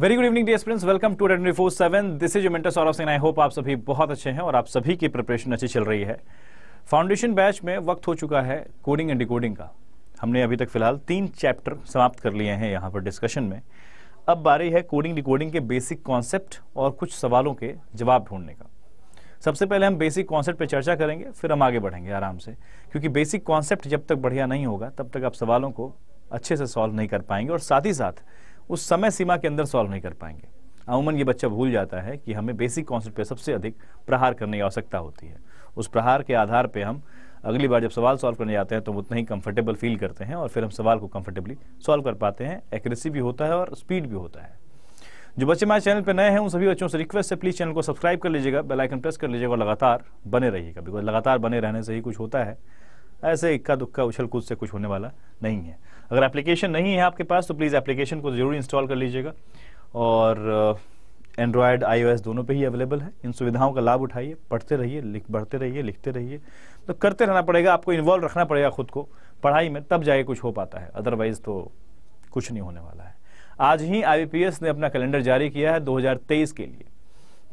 Very good evening the students welcome to twenty four seven this is mentor Saurabh Singh I hope आप सभी बहुत अच्छे हैं और आप सभी की प्रिपरेशन अच्छी चल रही है फाउंडेशन बैच में वक्त हो चुका है कोडिंग एंड डिकोडिंग का हमने अभी तक फिलहाल तीन चैप्टर समाप्त कर लिए हैं यहाँ पर डिस्कशन में अब बारी है कोडिंग डिकोडिंग के बेसिक कॉन्सेप्ट और कुछ सवालों के जवाब ढूंढने का सबसे पहले हम बेसिक कॉन्सेप्ट पर चर्चा करेंगे फिर हम आगे बढ़ेंगे आराम से क्योंकि बेसिक कॉन्सेप्ट जब तक बढ़िया नहीं होगा तब तक आप सवालों को अच्छे से सॉल्व नहीं कर पाएंगे और साथ ही साथ उस समय सीमा के अंदर सॉल्व नहीं कर पाएंगे अमूमन ये बच्चा भूल जाता है कि हमें बेसिक कॉन्सेप्ट पे सबसे अधिक प्रहार करने की आवश्यकता होती है उस प्रहार के आधार पर हम अगली बार जब सवाल सॉल्व करने जाते हैं तो उतना ही कंफर्टेबल फील करते हैं और फिर हम सवाल को कंफर्टेबली सॉल्व कर पाते हैं एक्यूरेसी भी होता है और स्पीड भी होता है जो बच्चे हमारे चैनल पर नए हैं उन सभी बच्चों से रिक्वेस्ट है प्लीज़ चैनल को सब्सक्राइब कर लीजिएगा बेलाइकन प्रेस कर लीजिएगा और लगातार बने रहिएगा बिकॉज लगातार बने रहने से ही कुछ होता है ऐसे इक्का दुक्का उछल कूद से कुछ होने वाला नहीं है अगर एप्लीकेशन नहीं है आपके पास तो प्लीज़ एप्लीकेशन को ज़रूर इंस्टॉल कर लीजिएगा और एंड्रॉयड uh, आईओएस दोनों पे ही अवेलेबल है इन सुविधाओं का लाभ उठाइए पढ़ते रहिए बढ़ते रहिए लिखते रहिए तो करते रहना पड़ेगा आपको इन्वॉल्व रखना पड़ेगा खुद को पढ़ाई में तब जाके कुछ हो पाता है अदरवाइज़ तो कुछ नहीं होने वाला है आज ही आई ने अपना कैलेंडर जारी किया है दो के लिए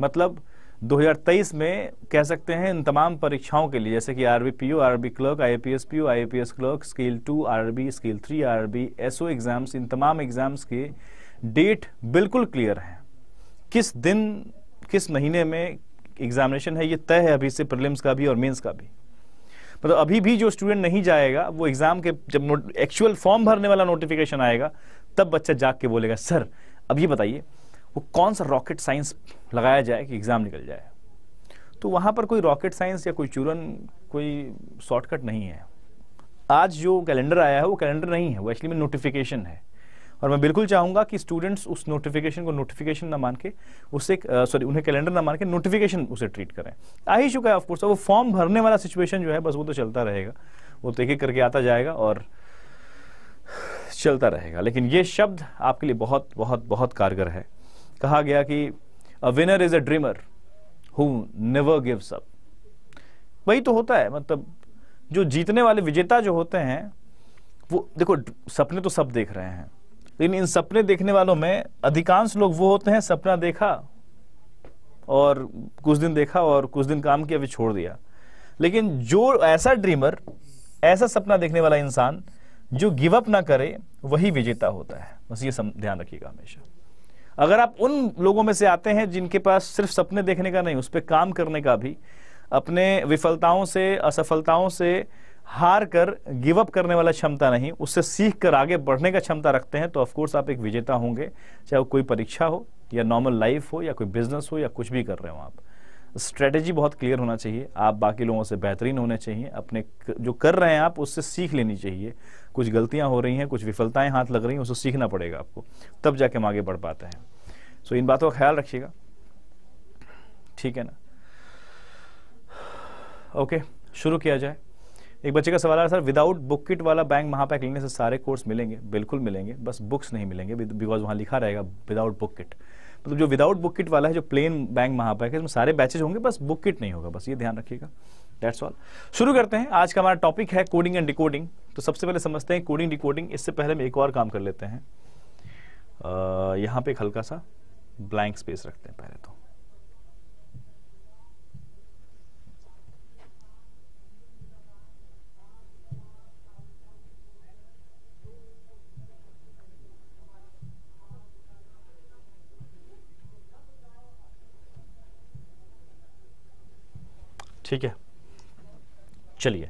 मतलब 2023 में कह सकते हैं इन तमाम परीक्षाओं के लिए जैसे कि RB PO RB clerk I PO S clerk scale two RB scale three RB SO exams इन तमाम एग्जाम्स के डेट बिल्कुल क्लियर हैं किस दिन किस महीने में एग्जामिनेशन है ये तय है अभी से प्रिलिम्स का भी और मेंस का भी मतलब अभी भी जो स्टूडेंट नहीं जाएगा वो एग्जाम के जब एक्चुअल फॉर्म भरने वाला नोटिफिकेशन आएगा तब बच्चा जाग के बोलेगा सर अब ये बताइए वो कौन सा रॉकेट साइंस लगाया जाए कि एग्ज़ाम निकल जाए तो वहां पर कोई रॉकेट साइंस या कोई चूरन कोई शॉर्टकट नहीं है आज जो कैलेंडर आया है वो कैलेंडर नहीं है वो एक्चुअली में नोटिफिकेशन है और मैं बिल्कुल चाहूंगा कि स्टूडेंट्स उस नोटिफिकेशन को नोटिफिकेशन ना मान के उसे सॉरी उन्हें कैलेंडर ना मान के नोटिफिकेशन उसे ट्रीट करें आ ही चुका है ऑफकोर्स वो फॉर्म भरने वाला सिचुएशन जो है बस वो तो चलता रहेगा वो तो एक एक करके आता जाएगा और चलता रहेगा लेकिन ये शब्द आपके लिए बहुत बहुत बहुत कारगर है कहा गया कि a winner is a dreamer who never gives up वही तो होता है मतलब जो जीतने वाले विजेता जो होते हैं वो देखो सपने तो सब देख रहे हैं लेकिन इन सपने देखने वालों में अधिकांश लोग वो होते हैं सपना देखा और कुछ दिन देखा और कुछ दिन काम किया भी छोड़ दिया लेकिन जो ऐसा ड्रीमर ऐसा सपना देखने वाला इंसान जो गिव अप ना करे वही विजेता होता है बस ये ध्यान रखिएगा हमेशा अगर आप उन लोगों में से आते हैं जिनके पास सिर्फ सपने देखने का नहीं उस पर काम करने का भी अपने विफलताओं से असफलताओं से हार कर गिव अप करने वाला क्षमता नहीं उससे सीख कर आगे बढ़ने का क्षमता रखते हैं तो ऑफकोर्स आप एक विजेता होंगे चाहे वो कोई परीक्षा हो या नॉर्मल लाइफ हो या कोई बिजनेस हो या कुछ भी कर रहे हो आप स्ट्रेटेजी बहुत क्लियर होना चाहिए आप बाकी लोगों से बेहतरीन होने चाहिए अपने जो कर रहे हैं आप उससे सीख लेनी चाहिए कुछ गलतियां हो रही हैं कुछ विफलताएं हाथ लग रही हैं उसको सीखना पड़ेगा आपको तब जाके हम आगे बढ़ पाते हैं सो इन बातों का ख्याल रखिएगा ठीक है ना ओके शुरू किया जाए एक बच्चे का सवाल है सर विदाउट बुक किट वाला बैंक महापैक लेने से सारे कोर्स मिलेंगे बिल्कुल मिलेंगे बस बुक्स नहीं मिलेंगे बिकॉज वहाँ लिखा रहेगा विदाउट बुक किट मतलब जो विदाउट बुक किट वाला है जो प्लेन बैंक महापैक है इसमें सारे बैचेज होंगे बस बुक किट नहीं होगा बस ये ध्यान रखिएगा डेट्स ऑल शुरू करते हैं आज का हमारा टॉपिक है कोडिंग एंड डिकोडिंग तो सबसे पहले समझते हैं कोडिंग डिकोडिंग इससे पहले हम एक और काम कर लेते हैं आ, यहां पे एक हल्का सा ब्लैंक स्पेस रखते हैं पहले तो ठीक है चलिए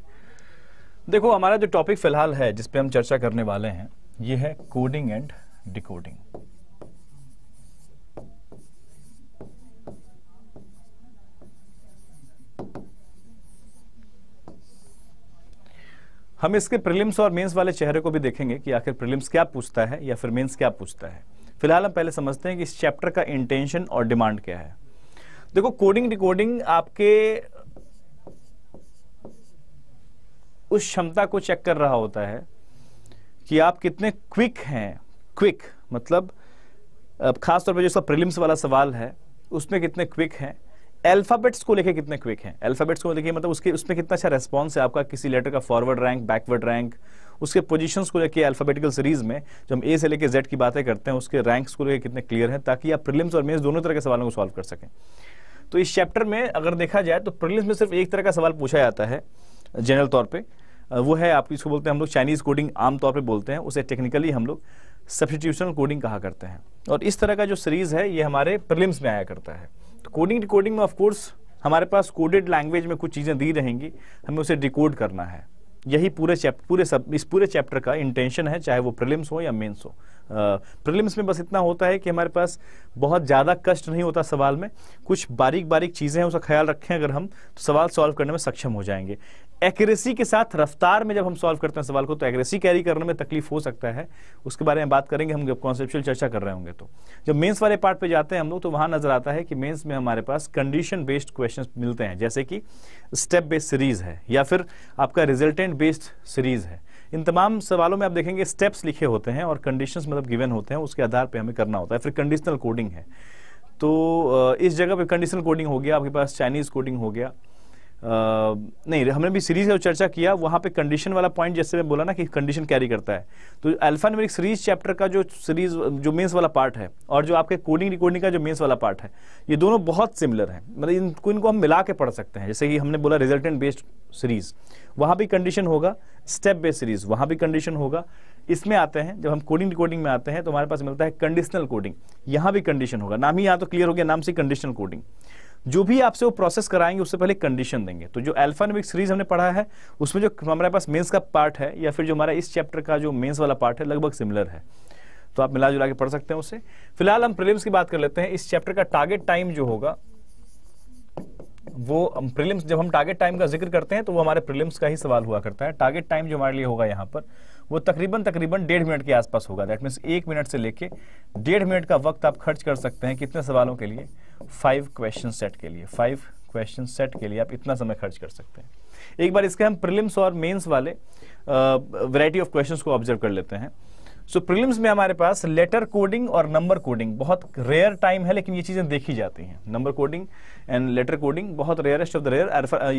देखो हमारा जो टॉपिक फिलहाल है जिस पे हम चर्चा करने वाले हैं ये है कोडिंग एंड डिकोडिंग हम इसके प्रीलिम्स और मेंस वाले चेहरे को भी देखेंगे कि आखिर प्रीलिम्स क्या पूछता है या फिर मेंस क्या पूछता है फिलहाल हम पहले समझते हैं कि इस चैप्टर का इंटेंशन और डिमांड क्या है देखो कोडिंग डिकोडिंग आपके उस क्षमता को चेक कर रहा होता है कि आप कितने क्विक हैं क्विक मतलब खासतौर पर जो सब प्रिलिम्स वाला सवाल है उसमें कितने क्विक हैं अल्फ़ाबेट्स को लेके कितने क्विक हैं अल्फ़ाबेट्स को लेके मतलब उसके उसमें कितना अच्छा रेस्पॉन्स है आपका किसी लेटर का फॉरवर्ड रैंक बैकवर्ड रैंक उसके पोजीशंस को लेके अल्फ़ाबेटिकल सीरीज में जब हम ए से लेके जेड की बातें करते हैं उसके रैंक्स को लेके कितने क्लियर हैं ताकि आप प्रिलिम्स और मेन्स दोनों तरह के सवालों को सॉल्व कर सकें तो इस चैप्टर में अगर देखा जाए तो प्रिलिम्स में सिर्फ एक तरह का सवाल पूछा जाता है जनरल तौर पर वो है आप इसको बोलते हैं हम लोग चाइनीज़ कोडिंग आमतौर पर बोलते हैं उसे टेक्निकली हम लोग सब्सटीट्यूशनल कोडिंग कहा करते हैं और इस तरह का जो सीरीज़ है ये हमारे प्रिलिम्स में आया करता है तो कोडिंग डिकोडिंग में ऑफकोर्स हमारे पास कोडेड लैंग्वेज में कुछ चीज़ें दी रहेंगी हमें उसे डिकोड करना है यही पूरे चैप्टर पूरे सब इस पूरे चैप्टर का इंटेंशन है चाहे वो प्रिलिम्स हो या मेंस हो प्रिलिम्स में बस इतना होता है कि हमारे पास बहुत ज़्यादा कष्ट नहीं होता सवाल में कुछ बारीक बारीक चीज़ें हैं उसका ख्याल रखें अगर हम तो सवाल सॉल्व करने में सक्षम हो जाएंगे एक्यूरेसी के साथ रफ्तार में जब हम सॉल्व करते हैं सवाल को तो एक्यूरेसी कैरी करने में तकलीफ हो सकता है उसके बारे में बात करेंगे हम जब कॉन्सेप्चुअल चर्चा कर रहे होंगे तो जब मेंस वाले पार्ट पे जाते हैं हम लोग तो वहां नजर आता है कि मेंस में हमारे पास कंडीशन बेस्ड क्वेश्चंस मिलते हैं जैसे कि स्टेप बेस्ड सीरीज है या फिर आपका रिजल्टेंट बेस्ड सीरीज है इन तमाम सवालों में आप देखेंगे स्टेप्स लिखे होते हैं और कंडीशन मतलब गिवन होते हैं उसके आधार पर हमें करना होता है फिर कंडीशनल कोडिंग है तो इस जगह पर कंडीशनल कोडिंग हो गया आपके पास चाइनीज कोडिंग हो गया नहीं हमने भी सीरीज का चर्चा किया वहाँ पे कंडीशन वाला पॉइंट जैसे मैं बोला ना कि कंडीशन कैरी करता है तो अल्फान्यूमेरिक सीरीज चैप्टर का जो सीरीज जो मेंस वाला पार्ट है और जो आपके कोडिंग रिकॉर्डिंग का जो मेंस वाला पार्ट है ये दोनों बहुत सिमिलर हैं मतलब इनको इनको हम मिला के पढ़ सकते हैं जैसे कि हमने बोला रिजल्टेंट बेस्ड सीरीज वहाँ भी कंडीशन होगा स्टेप बेस्ड सीरीज वहाँ भी कंडीशन होगा इसमें आते हैं जब हम कोडिंग रिकॉर्डिंग में आते हैं तो हमारे पास मिलता है कंडीशनल कोडिंग यहाँ भी कंडीशन होगा नाम ही यहाँ तो क्लियर हो गया नाम से कंडीशनल कोडिंग जो भी आपसे वो प्रोसेस कराएंगे उससे पहले कंडीशन देंगे तो जो अल्फा सीरीज हमने पढ़ा है उसमें जो हमारे पास मेंस का पार्ट है या फिर जो हमारा इस चैप्टर का जो मेंस वाला पार्ट है लगभग सिमिलर है तो आप मिला जुला के पढ़ सकते हैं उसे फिलहाल हम प्रीलिम्स की बात कर लेते हैं इस चैप्टर का टारगेट टाइम जो होगा वो प्रीलिम्स जब हम टारगेट टाइम का जिक्र करते हैं तो वो हमारे प्रीलिम्स का ही सवाल हुआ करता है टारगेट टाइम जो हमारे लिए होगा यहाँ पर वो तकरीबन तकरीबन डेढ़ मिनट के आसपास होगा दैट मीन्स एक मिनट से लेके डेढ़ मिनट का वक्त आप खर्च कर सकते हैं कितने सवालों के लिए फाइव क्वेश्चन सेट के लिए फाइव क्वेश्चन सेट के लिए आप इतना समय खर्च कर सकते हैं एक बार इसके हम प्रिलिम्स और मेंस वाले वैरायटी ऑफ क्वेश्चंस को ऑब्जर्व कर लेते हैं सो so, प्रिलिम्स में हमारे पास लेटर कोडिंग और नंबर कोडिंग बहुत रेयर टाइम है लेकिन ये चीज़ें देखी जाती हैं number coding and letter coding बहुत रेयरेस्ट ऑफ द रेयर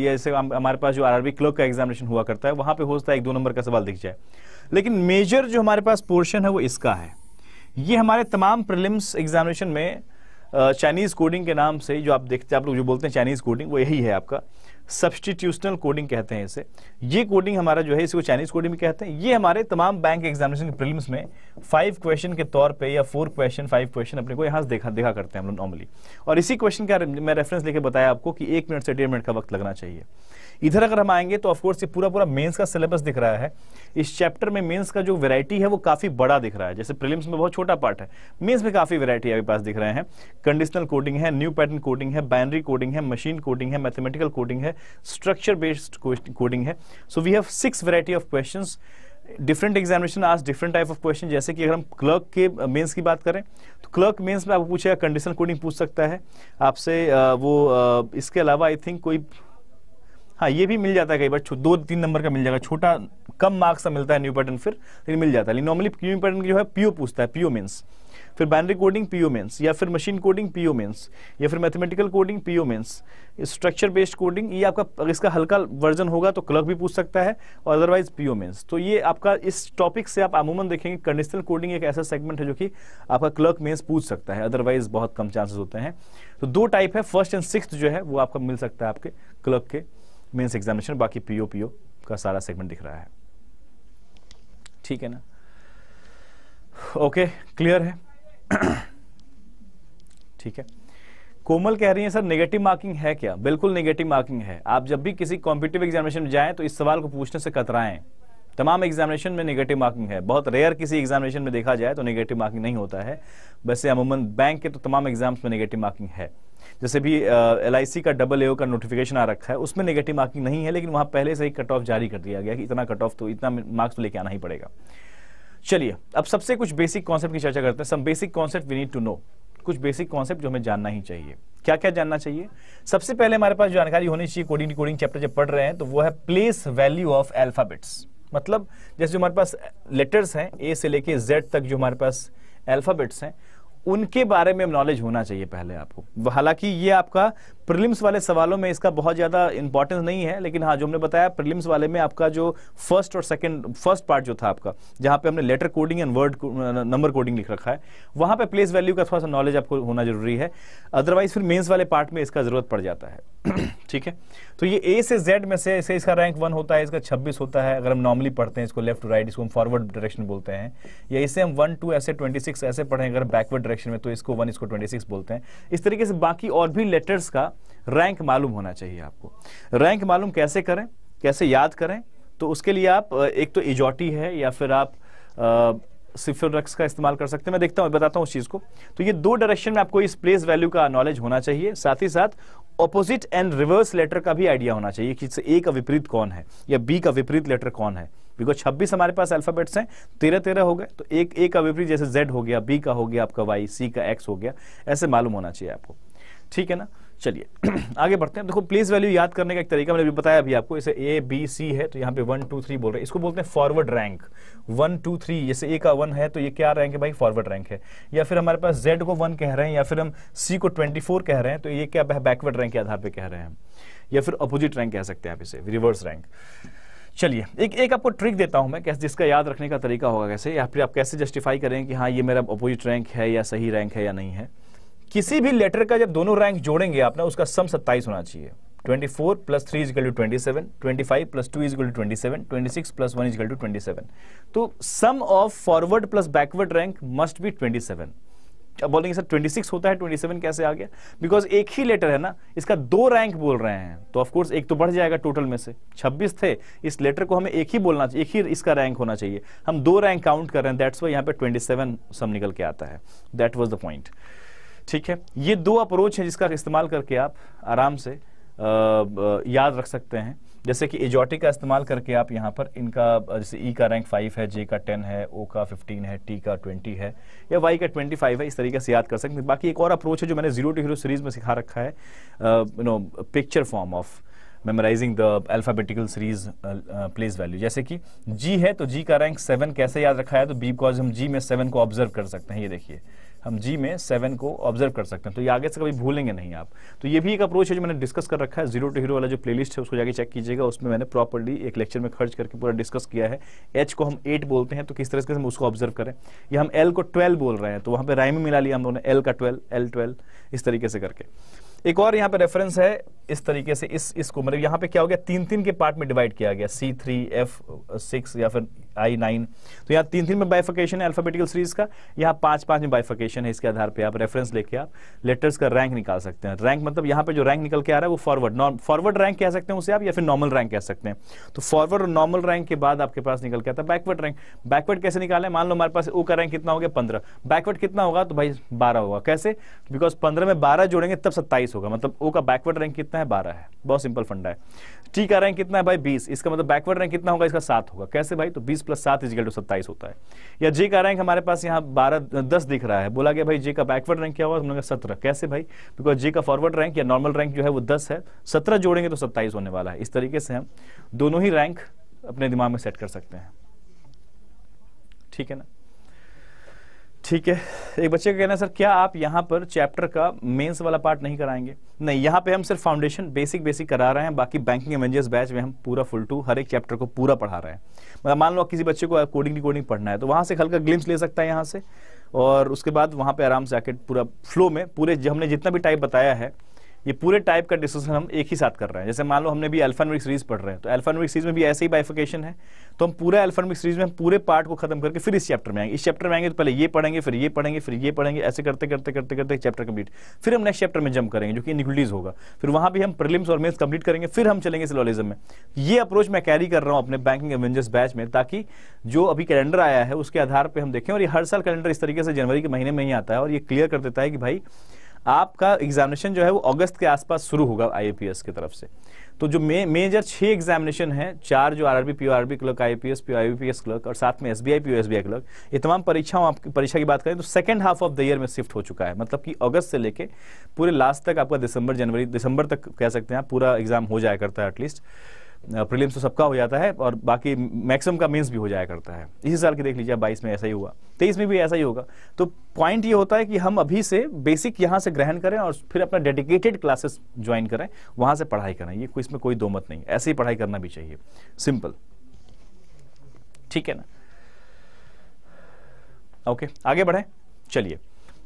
जैसे हमारे पास जो आर क्लर्क का एग्जामिनेशन हुआ करता है वहाँ पे होता है एक दो नंबर का सवाल दिख जाए लेकिन मेजर जो हमारे पास पोर्शन है वो इसका है ये हमारे तमाम प्रिलिम्स एग्जामिनेशन में चाइनीज़ कोडिंग के नाम से जो आप देखते हैं आप लोग जो बोलते हैं चाइनीज़ कोडिंग वो यही है आपका सब्सटीट्यूशनल कोडिंग कहते हैं इसे ये कोडिंग हमारा जो है इसको चाइनीज़ कोडिंग भी कहते हैं ये हमारे तमाम बैंक एग्जामिनेशन के प्रिलिम्स में फाइव क्वेश्चन के तौर पे या फोर क्वेश्चन फाइव क्वेश्चन अपने को यहाँ से देखा देखा करते हैं हम लोग नॉर्मली और इसी क्वेश्चन का मैं रेफरेंस लेके बताया आपको कि एक मिनट से डेढ़ मिनट का वक्त लगना चाहिए इधर अगर हम आएंगे तो ऑफकोर्स ये पूरा पूरा मेंस का सिलेबस दिख रहा है इस चैप्टर में मेंस का जो वैरायटी है वो काफ़ी बड़ा दिख रहा है जैसे प्रीलिम्स में बहुत छोटा पार्ट है मेंस में काफ़ी वैरायटी आपके पास दिख रहे हैं कंडीशनल कोडिंग है न्यू पैटर्न कोडिंग है बाइनरी कोडिंग है मशीन कोडिंग है मैथमेटिकल कोडिंग है स्ट्रक्चर बेस्ड कोडिंग है so we have six variety of question different examination आज डिफरेंट टाइप ऑफ क्वेश्चन जैसे कि अगर हम क्लर्क के मेंस uh, की बात करें तो क्लर्क मेंस में आपको पूछेगा कंडीशनल कोडिंग पूछ सकता है आपसे uh, वो uh, इसके अलावा आई थिंक कोई हाँ ये भी मिल जाता है कई बार दो तीन नंबर का मिल जाएगा छोटा कम मार्क्स का मिलता है न्यू पैटर्न फिर लेकिन मिल जाता है नॉर्मली न्यू पैटर्न जो है पीओ पूछता है पीओ मीन्स फिर बाइनरी कोडिंग पीओ मेंस या फिर मशीन कोडिंग पीओ मेंस या फिर mathematical coding PO mains structure based coding ये आपका इसका हल्का वर्जन होगा तो क्लर्क भी पूछ सकता है और अदरवाइज पीओ मेंस तो ये आपका इस टॉपिक से आप अमूमन देखेंगे कंडीशनल कोडिंग एक ऐसा सेगमेंट है जो कि आपका क्लर्क मेंस पूछ सकता है अदरवाइज बहुत कम चांसेस होते हैं तो दो टाइप है फर्स्ट एंड सिक्स जो है वो आपका मिल सकता है आपके क्लर्क के मेंस एग्जामिनेशन बाकी पीओ पीओ का सारा सेगमेंट दिख रहा है ठीक है ना ओके क्लियर है ठीक है कोमल कह रही है सर नेगेटिव मार्किंग है क्या बिल्कुल नेगेटिव मार्किंग है आप जब भी किसी कॉम्पिटेटिव एग्जामिनेशन में जाएं तो इस सवाल को पूछने से कतराएं तमाम एग्जामिनेशन में नेगेटिव मार्किंग है बहुत रेयर किसी एग्जामिनेशन में देखा जाए तो नेगेटिव मार्किंग नहीं होता है वैसे अमूमन बैंक के तो तमाम एग्जाम्स में नेगेटिव मार्किंग है जैसे भी एल का डबल ए का नोटिफिकेशन आ रखा है उसमें नेगेटिव मार्किंग नहीं है लेकिन वहां पहले से ही कट ऑफ जारी कर दिया गया कि इतना कट ऑफ तो इतना मार्क्स तो लेके आना ही पड़ेगा चलिए अब सबसे कुछ बेसिक कॉन्सेप्ट की चर्चा करते हैं some basic concept we need to know कुछ बेसिक कॉन्सेप्ट जो हमें जानना ही चाहिए क्या क्या जानना चाहिए सबसे पहले हमारे पास जानकारी होनी चाहिए कोडिंग कोडिंग चैप्टर जब पढ़ रहे हैं तो वो है प्लेस वैल्यू ऑफ एल्फाबेट्स मतलब जैसे जो हमारे पास लेटर्स हैं ए से लेके जेड तक जो हमारे पास एल्फाबेट्स हैं उनके बारे में नॉलेज होना चाहिए पहले आपको हालांकि ये आपका प्रिलिम्स वाले सवालों में इसका बहुत ज़्यादा इंपॉर्टेंस नहीं है लेकिन हाँ जो हमने बताया प्रिलिम्स वाले में आपका जो फर्स्ट और सेकंड फर्स्ट पार्ट जो था आपका जहाँ पे हमने letter coding and word number coding लिख रखा है वहां पे प्लेस वैल्यू का थोड़ा सा नॉलेज आपको होना जरूरी है अदरवाइज फिर मेन्स वाले पार्ट में इसका ज़रूरत पड़ जाता है ठीक है तो ये ए से जेड में से, से इसका रैंक वन होता है इसका छब्बीस होता है अगर हम नॉर्मली पढ़ते हैं इसको लेफ्ट टू राइट इसको हम फॉरवर्ड डायरेक्शन बोलते हैं या इसे हम वन टू ऐसे ट्वेंटी सिक्स ऐसे पढ़ें अगर बैकवर्ड डायरेक्शन में तो इसको वन इसको ट्वेंटी सिक्स बोलते हैं इस तरीके से बाकी और भी लेटर्स का रैंक मालूम होना चाहिए आपको रैंक मालूम कैसे करें कैसे याद करें तो उसके लिए आप एक तो इजॉटी है या फिर आप सिफिरक्स का इस्तेमाल कर सकते हैं मैं देखता हूँ बताता हूँ उस चीज़ को तो ये दो डायरेक्शन में आपको इस प्लेस वैल्यू का नॉलेज होना चाहिए साथ ही साथ ऑपोजिट एंड रिवर्स लेटर का भी आइडिया होना चाहिए कि ए का विपरीत कौन है या बी का विपरीत लेटर कौन है बिकॉज छब्बीस हमारे पास अल्फाबेट्स हैं तेरह तेरह हो गए तो एक ए का विपरीत जैसे जेड हो गया बी का हो गया आपका वाई सी का एक्स हो गया ऐसे मालूम होना चाहिए आपको ठीक है ना चलिए आगे बढ़ते हैं देखो प्लेस वैल्यू याद करने का एक तरीका मैंने अभी बताया अभी आपको इसे ए बी सी है तो यहाँ पे वन टू थ्री बोल रहे हैं इसको बोलते हैं forward rank one two three जैसे ए का वन है तो ये क्या रैंक है भाई फॉरवर्ड रैंक है या फिर हमारे पास जेड को वन कह रहे हैं या फिर हम सी को ट्वेंटी फोर कह रहे हैं तो ये क्या बैकवर्ड रैंक के आधार पर कह रहे हैं या फिर अपोजिट रैंक कह सकते हैं आप इसे रिवर्स रैंक चलिए एक एक आपको ट्रिक देता हूं मैं कैसे जिसका याद रखने का तरीका होगा कैसे या फिर आप कैसे जस्टिफाई करें कि हाँ ये मेरा अपोजिट रैंक है या सही रैंक है या नहीं है किसी भी लेटर का जब दोनों रैंक जोड़ेंगे आप ना उसका सम सत्ताईस होना चाहिए 24 plus three is equal to twenty seven twenty five plus two is equal to twenty seven twenty six plus one is equal to twenty seven तो sum of forward plus backward rank must be twenty seven अब बोलेंगे sir 26 होता है 27 कैसे आ गया because एक ही letter है ना इसका दो रैंक बोल रहे हैं तो ऑफकोर्स एक तो बढ़ जाएगा टोटल में से 26 थे इस लेटर को हमें एक ही बोलना चाहिए एक ही इसका रैंक होना चाहिए हम दो रैंक काउंट कर रहे हैं दैट्स वाई यहाँ पे 27 सम निकल के आता है दैट वॉज द पॉइंट ठीक है ये दो अप्रोच है जिसका इस्तेमाल करके आप आराम से आ, याद रख सकते हैं जैसे कि एजॉटिक का इस्तेमाल करके आप यहाँ पर इनका जैसे ई e का रैंक फाइव है जे का टेन है ओ का फिफ्टीन है टी का ट्वेंटी है या वाई का ट्वेंटी फाइव है इस तरीके से याद कर सकते हैं बाकी एक और अप्रोच है जो मैंने जीरो टू हीरो सीरीज में सिखा रखा है you know picture form of memorising the alphabetical series place value जैसे कि जी है तो जी का रैंक सेवन कैसे याद रखा है तो बी बिकॉज हम जी में सेवन को ऑब्जर्व कर सकते हैं ये देखिए हम जी में सेवन को ऑब्जर्व कर सकते हैं तो ये आगे से कभी भूलेंगे नहीं आप तो ये भी एक अप्रोच है जो मैंने डिस्कस कर रखा है जीरो टू हीरो वाला जो प्लेलिस्ट है उसको जाके चेक कीजिएगा उसमें मैंने प्रॉपरली एक लेक्चर में खर्च करके पूरा डिस्कस किया है एच को हम एट बोलते हैं तो किस तरह से हम उसको ऑब्जर्व करें या हम एल को ट्वेल्व बोल रहे हैं तो वहाँ पर राइम मिला लिया हम लोगों ने एल का ट्वेल्व एल ट्वेल्व इस तरीके से करके एक और यहाँ पर रेफरेंस है इस तरीके से इस इसको मतलब यहाँ पे क्या हो गया तीन तीन के पार्ट में डिवाइड किया गया सी थ्री एफ सिक्स या फिर आई नाइन तो यहाँ तीन तीन में बाइफिकेशन है अल्फाबेटिकल सीरीज का यहाँ पांच पांच में बाइफिकेशन है इसके आधार पे आप रेफरेंस लेके आप लेटर्स का रैंक निकाल सकते हैं रैंक मतलब यहाँ पे जो रैंक निकल के आ रहा है वो फॉरवर्ड नॉर्म फॉरवर्ड रैंक कह सकते हैं उसे आप या फिर नॉर्मल रैंक कह सकते हैं तो फॉरवर्ड और नॉर्मल रैंक के बाद आपके पास निकल के आता है बैकवर्ड रैंक बैकवर्ड कैसे निकाले मान लो हमारे पास ओ का रैंक कितना हो गया पंद्रह बैकवर्ड कितना होगा तो भाई बारह होगा कैसे बिकॉज पंद्रह में बारह जोड़ेंगे तब सत्ताईस होगा मतलब ओ का बैकवर्ड रैंक कितना कितना है बारह है बहुत सिंपल फंडा है टी का रैंक कितना है भाई बीस इसका मतलब बैकवर्ड रैंक कितना होगा इसका सात होगा कैसे भाई तो बीस प्लस सात इजिकल टू सत्ताईस होता है या जे का रैंक हमारे पास यहाँ बारह दस दिख रहा है बोला गया भाई जे का बैकवर्ड रैंक क्या होगा तो हमने कहा सत्रह कैसे भाई बिकॉज जे का फॉरवर्ड रैंक या नॉर्मल रैंक जो है वो दस है सत्रह जोड़ेंगे तो सत्ताईस होने वाला है इस तरीके से हम दोनों ही रैंक अपने दिमाग में सेट कर सकते हैं ठीक है ना ठीक है एक बच्चे का कहना है सर क्या आप यहाँ पर चैप्टर का मेंस वाला पार्ट नहीं कराएंगे नहीं यहाँ पे हम सिर्फ फाउंडेशन बेसिक बेसिक करा रहे हैं बाकी बैंकिंग एमेंजर्स बैच में हम पूरा फुल टू हर एक चैप्टर को पूरा पढ़ा रहे हैं मतलब मान लो किसी बच्चे को कोडिंग डिकोडिंग पढ़ना है तो वहाँ से हल्का ग्लिम्स ले सकता है यहाँ से और उसके बाद वहाँ पर आराम से आके पूरा फ्लो में पूरे हमने जितना भी टाइप बताया है ये पूरे टाइप का डिस्कशन हम एक ही साथ कर रहे हैं जैसे मान लो हमने भी अल्फानविक सीरीज पढ़ रहे हैं तो अल्फानविक सीरीज में भी ऐसे ही बाइफिकेशन है तो हम पूरा अल्फानविक सीरीज में हम पूरे पार्ट को खत्म करके फिर इस चैप्टर में आएंगे इस चैप्टर में आएंगे तो पहले ये पढ़ेंगे फिर ये पढ़ेंगे फिर ये पढ़ेंगे ऐसे करते करते करते करते चैप्टर कंप्लीट फिर हम नेक्स्ट चैप्टर में जम करेंगे जो कि इनिक्विटीज होगा फिर वहाँ भी हम प्रिलिम्स और मेन्स कंप्लीट करेंगे फिर हम चलेंगे सिलोलिज्म में ये अप्रोच मैं कैरी कर रहा हूँ अपने बैंकिंग एवेंजर्स बैच में ताकि जो अभी कैलेंडर आया है उसके आधार पर हम देखें और ये हर साल कैलेंडर इस तरीके से जनवरी के महीने में ही आता है और ये क्लियर कर देता है कि भाई आपका एग्जामिनेशन जो है वो अगस्त के आसपास शुरू होगा आईएपीएस की तरफ से तो जो मे, मेजर छह एग्जामिनेशन है चार जो RRB PO RB clerk IPS PO IPS clerk और साथ में एसबीआई पीओएसबीआई क्लर्क ये तमाम परीक्षाओं आपकी परीक्षा की बात करें तो second half of the year में शिफ्ट हो चुका है मतलब कि अगस्त से लेके पूरे लास्ट तक आपका दिसंबर जनवरी दिसंबर तक कह सकते हैं पूरा एग्जाम हो जाया करता है एटलीस्ट प्रीलिम्स तो सबका हो जाता है और बाकी मैक्सिमम का मेंस भी हो जाया करता है इसी साल की देख लीजिए बाईस में ऐसा ही हुआ तेईस में भी ऐसा ही होगा तो पॉइंट ये होता है कि हम अभी से बेसिक यहाँ से ग्रहण करें और फिर अपना डेडिकेटेड क्लासेस ज्वाइन करें वहाँ से पढ़ाई करें ये कोई इसमें कोई दो मत नहीं ऐसे ही पढ़ाई करना भी चाहिए सिंपल ठीक है ना ओके आगे बढ़ें चलिए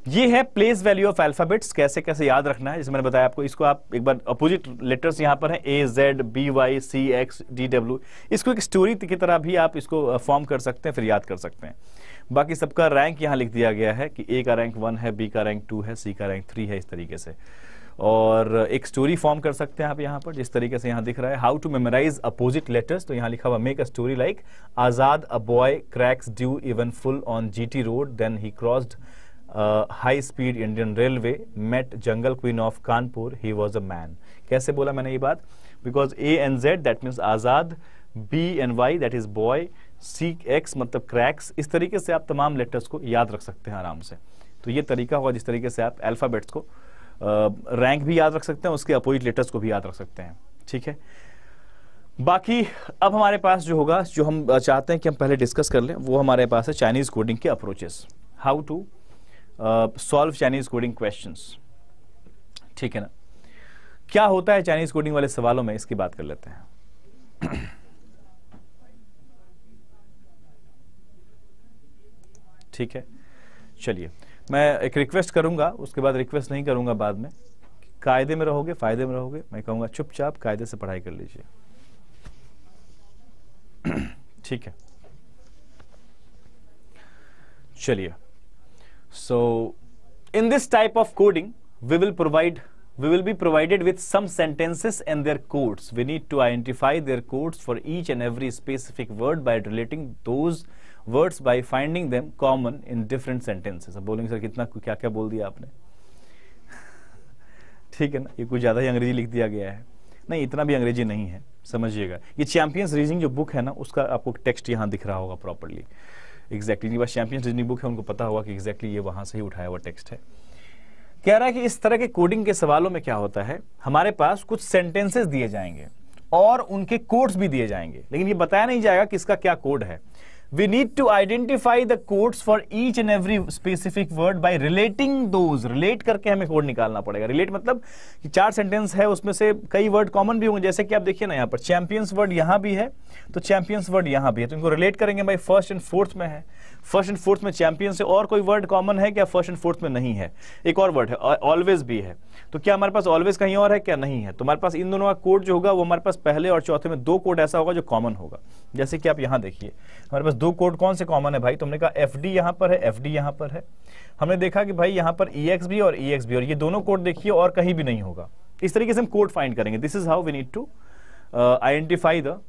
ये है प्लेस वैल्यू ऑफ अल्फाबेट्स कैसे कैसे याद रखना है जैसे मैंने बताया आपको इसको आप एक बार अपोजिट लेटर्स यहाँ पर हैं A Z B Y C X D W इसको एक स्टोरी की तरह भी आप इसको फॉर्म कर सकते हैं फिर याद कर सकते हैं बाकी सबका रैंक यहाँ लिख दिया गया है कि ए का रैंक वन है बी का रैंक टू है सी का रैंक थ्री है इस तरीके से और एक स्टोरी फॉर्म कर सकते हैं आप यहाँ पर जिस तरीके से यहाँ दिख रहा है how to memorise opposite letters तो यहाँ लिखा हुआ make a story like Azad a boy cracks due even full on G road then he crossed high speed Indian railway met jungle queen of Kanpur he was a man कैसे बोला मैंने ये बात because A N Z that means Azad B N Y that is boy C X मतलब cracks इस तरीके से आप तमाम लेटर्स को याद रख सकते हैं आराम से तो ये तरीका होगा जिस तरीके से आप अल्फ़ाबेट्स को रैंक भी याद रख सकते हैं उसके अपोजिट लेटर्स को भी याद रख सकते हैं ठीक है बाकी अब हमारे पास जो होगा जो हम चाहते हैं कि हम पहले डिस्कस कर लें वो हमारे पास है चाइनीज़ कोडिंग के approaches how to solve Chinese coding question ठीक है ना क्या होता है चाइनीज कोडिंग वाले सवालों में इसकी बात कर लेते हैं ठीक है चलिए मैं एक रिक्वेस्ट करूंगा उसके बाद रिक्वेस्ट नहीं करूंगा बाद में कायदे में रहोगे फायदे में रहोगे मैं कहूंगा चुपचाप कायदे से पढ़ाई कर लीजिए ठीक है चलिए So in this type of coding, we will provide we will be provided with some sentences and their codes. We need to identify their codes for each and every specific word by relating those words by finding them common in different sentences अब बोलेंगे sir कितना kya क्या बोल दिया आपने ठीक है ना ये कुछ ज़्यादा ही अंग्रेजी लिख दिया गया है नहीं इतना भी अंग्रेजी नहीं है समझिएगा ये चैम्पियंस रीजिंग जो बुक है ना उसका आपको टेक्स्ट यहाँ दिख रहा होगा प्रॉपरली एग्जैक्टली बस चैंपियंस डिजनी बुक है उनको पता होगा कि एग्जैक्टली ये वहां से ही उठाया हुआ टेक्स्ट है कह रहा है कि इस तरह के कोडिंग के सवालों में क्या होता है हमारे पास कुछ सेंटेंसेस दिए जाएंगे और उनके कोड्स भी दिए जाएंगे लेकिन ये बताया नहीं जाएगा कि इसका क्या कोड है we need to identify the codes for each and every specific word by relating those relate करके हमें कोड निकालना पड़ेगा relate मतलब कि चार सेंटेंस है उसमें से कई वर्ड कॉमन भी होंगे जैसे कि आप देखिए ना यहाँ पर चैंपियंस वर्ड यहाँ भी है तो चैंपियंस वर्ड यहाँ भी है तो इनको रिलेट करेंगे भाई फर्स्ट एंड फोर्थ में है फर्स्ट एंड फोर्थ में चैंपियंस है और कोई वर्ड कॉमन है क्या फर्स्ट एंड फोर्थ में नहीं है एक और वर्ड है ऑलवेज भी है तो क्या हमारे पास ऑलवेज कहीं और है क्या नहीं है तो हमारे पास इन दोनों का कोड जो होगा वो हमारे पास पहले और चौथे में दो कोड ऐसा होगा जो कॉमन होगा जैसे कि आप यहां देखिए हमारे पास दो कोड कौन से कॉमन है भाई तुमने तो कहा एफ डी यहां पर है एफ डी यहां पर है हमने देखा कि भाई यहां पर ई एक्स भी और ई एक्स भी और ये दोनों कोड देखिए और कहीं भी नहीं होगा इस तरीके से हम कोड फाइंड करेंगे this is how we need to identify the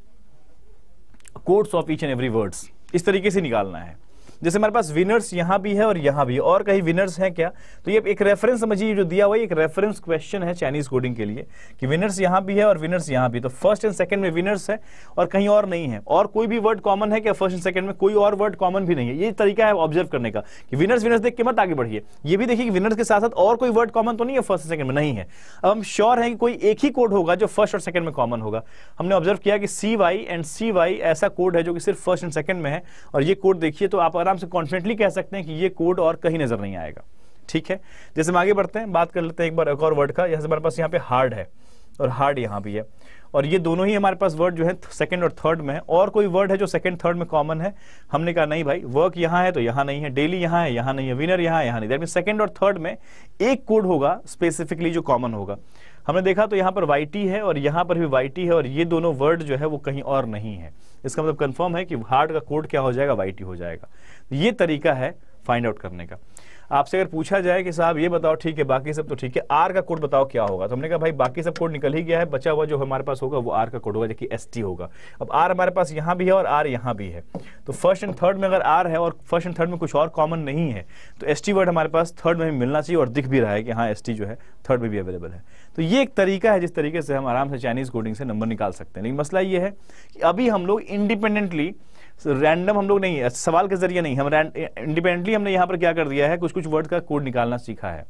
codes of each and every words इस तरीके से निकालना है जैसे हमारे पास विनर्स यहां भी है और यहां भी और कहीं विनर्स हैं क्या तो ये एक रेफरेंस समझिए जो दिया हुआ एक रेफरेंस क्वेश्चन है चाइनीज कोडिंग के लिए कि विनर्स यहां भी है और विनर्स यहाँ भी तो फर्स्ट एंड सेकंड में विनर्स है और कहीं और नहीं है और कोई भी वर्ड कॉमन है क्या फर्स्ट एंड सेकंड में कोई और वर्ड कॉमन भी नहीं है ये तरीका है ऑब्जर्व करने का कि विनर्स विनर्स देख के मत आगे बढ़िए ये भी देखिए कि विनर्स के साथ साथ और कोई वर्ड कॉमन तो नहीं है फर्स्ट सेकंड में नहीं है अब हम श्योर है कि कोई एक ही कोड होगा जो फर्स्ट और सेकंड में कॉमन होगा हमने ऑब्जर्व किया कि C Y and C Y ऐसा कोड है जो कि सिर्फ फर्स्ट एंड सेकंड में है और ये कोड देखिए तो आप आराम आराम से कॉन्फिडेंटली कह सकते हैं कि ये कोड और कहीं नजर नहीं आएगा ठीक है जैसे हम आगे बढ़ते हैं बात कर लेते हैं एक बार एक और वर्ड का जैसे हमारे पास यहाँ पे हार्ड है और हार्ड यहाँ भी है और ये दोनों ही हमारे पास वर्ड जो है सेकंड और थर्ड में है और कोई वर्ड है जो सेकंड थर्ड में कॉमन है हमने कहा नहीं भाई वर्क यहाँ है तो यहाँ नहीं है डेली यहाँ है यहाँ नहीं है विनर यहाँ यहाँ नहीं दैट सेकंड और थर्ड में एक कोड होगा स्पेसिफिकली जो कॉमन होगा हमने देखा तो यहाँ पर वाई है और यहाँ पर भी वाई है और ये दोनों वर्ड जो है वो कहीं और नहीं है इसका मतलब कन्फर्म है कि हार्ड का कोड क्या हो जाएगा वाई हो जाएगा ये तरीका है फाइंड आउट करने का आपसे अगर पूछा जाए कि साहब ये बताओ ठीक है बाकी सब तो ठीक है आर का कोड बताओ क्या होगा तो हमने कहा भाई बाकी सब कोड निकल ही गया है बचा हुआ जो हमारे पास होगा वो आर का कोड होगा जबकि एस टी होगा अब आर हमारे पास यहाँ भी है और आर यहाँ भी है तो फर्स्ट एंड थर्ड में अगर आर है और फर्स्ट एंड थर्ड में कुछ और कॉमन नहीं है तो एस टी वर्ड हमारे पास थर्ड में भी मिलना चाहिए और दिख भी रहा है कि हाँ एस टी जो है थर्ड में भी अवेलेबल है तो ये एक तरीका है जिस तरीके से हम आराम से चाइनीज कोडिंग से नंबर निकाल सकते हैं लेकिन मसला ये है कि अभी हम लोग इंडिपेंडेंटली रैंडम हम लोग नहीं है सवाल के जरिए नहीं हम इंडिपेंडेंटली हमने यहाँ पर क्या कर दिया है कुछ कुछ वर्ड का कोड निकालना सीखा है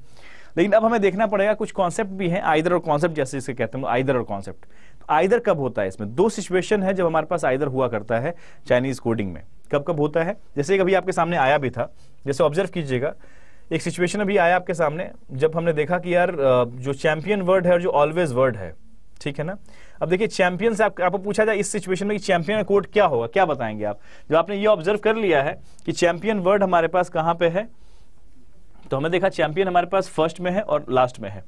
लेकिन अब हमें देखना पड़ेगा कुछ कॉन्सेप्ट भी हैं आइदर और कॉन्सेप्ट जैसे इसे कहते हैं आइदर और कॉन्सेप्ट आइदर तो कब होता है इसमें दो सिचुएशन है जब हमारे पास आइदर हुआ करता है चाइनीज कोडिंग में कब कब होता है जैसे कभी आपके सामने आया भी था जैसे ऑब्जर्व कीजिएगा एक सिचुएशन अभी आया आपके सामने जब हमने देखा कि यार जो चैंपियन वर्ड है और जो ऑलवेज वर्ड है ठीक है ना अब देखिए चैंपियन से आप, आपको पूछा जाए इस सिचुएशन में कि चैंपियन का कोड क्या होगा क्या बताएंगे आप जब आपने ये ऑब्जर्व कर लिया है कि चैंपियन वर्ड हमारे पास कहाँ पे है तो हमने देखा चैंपियन हमारे पास फर्स्ट में है और लास्ट में है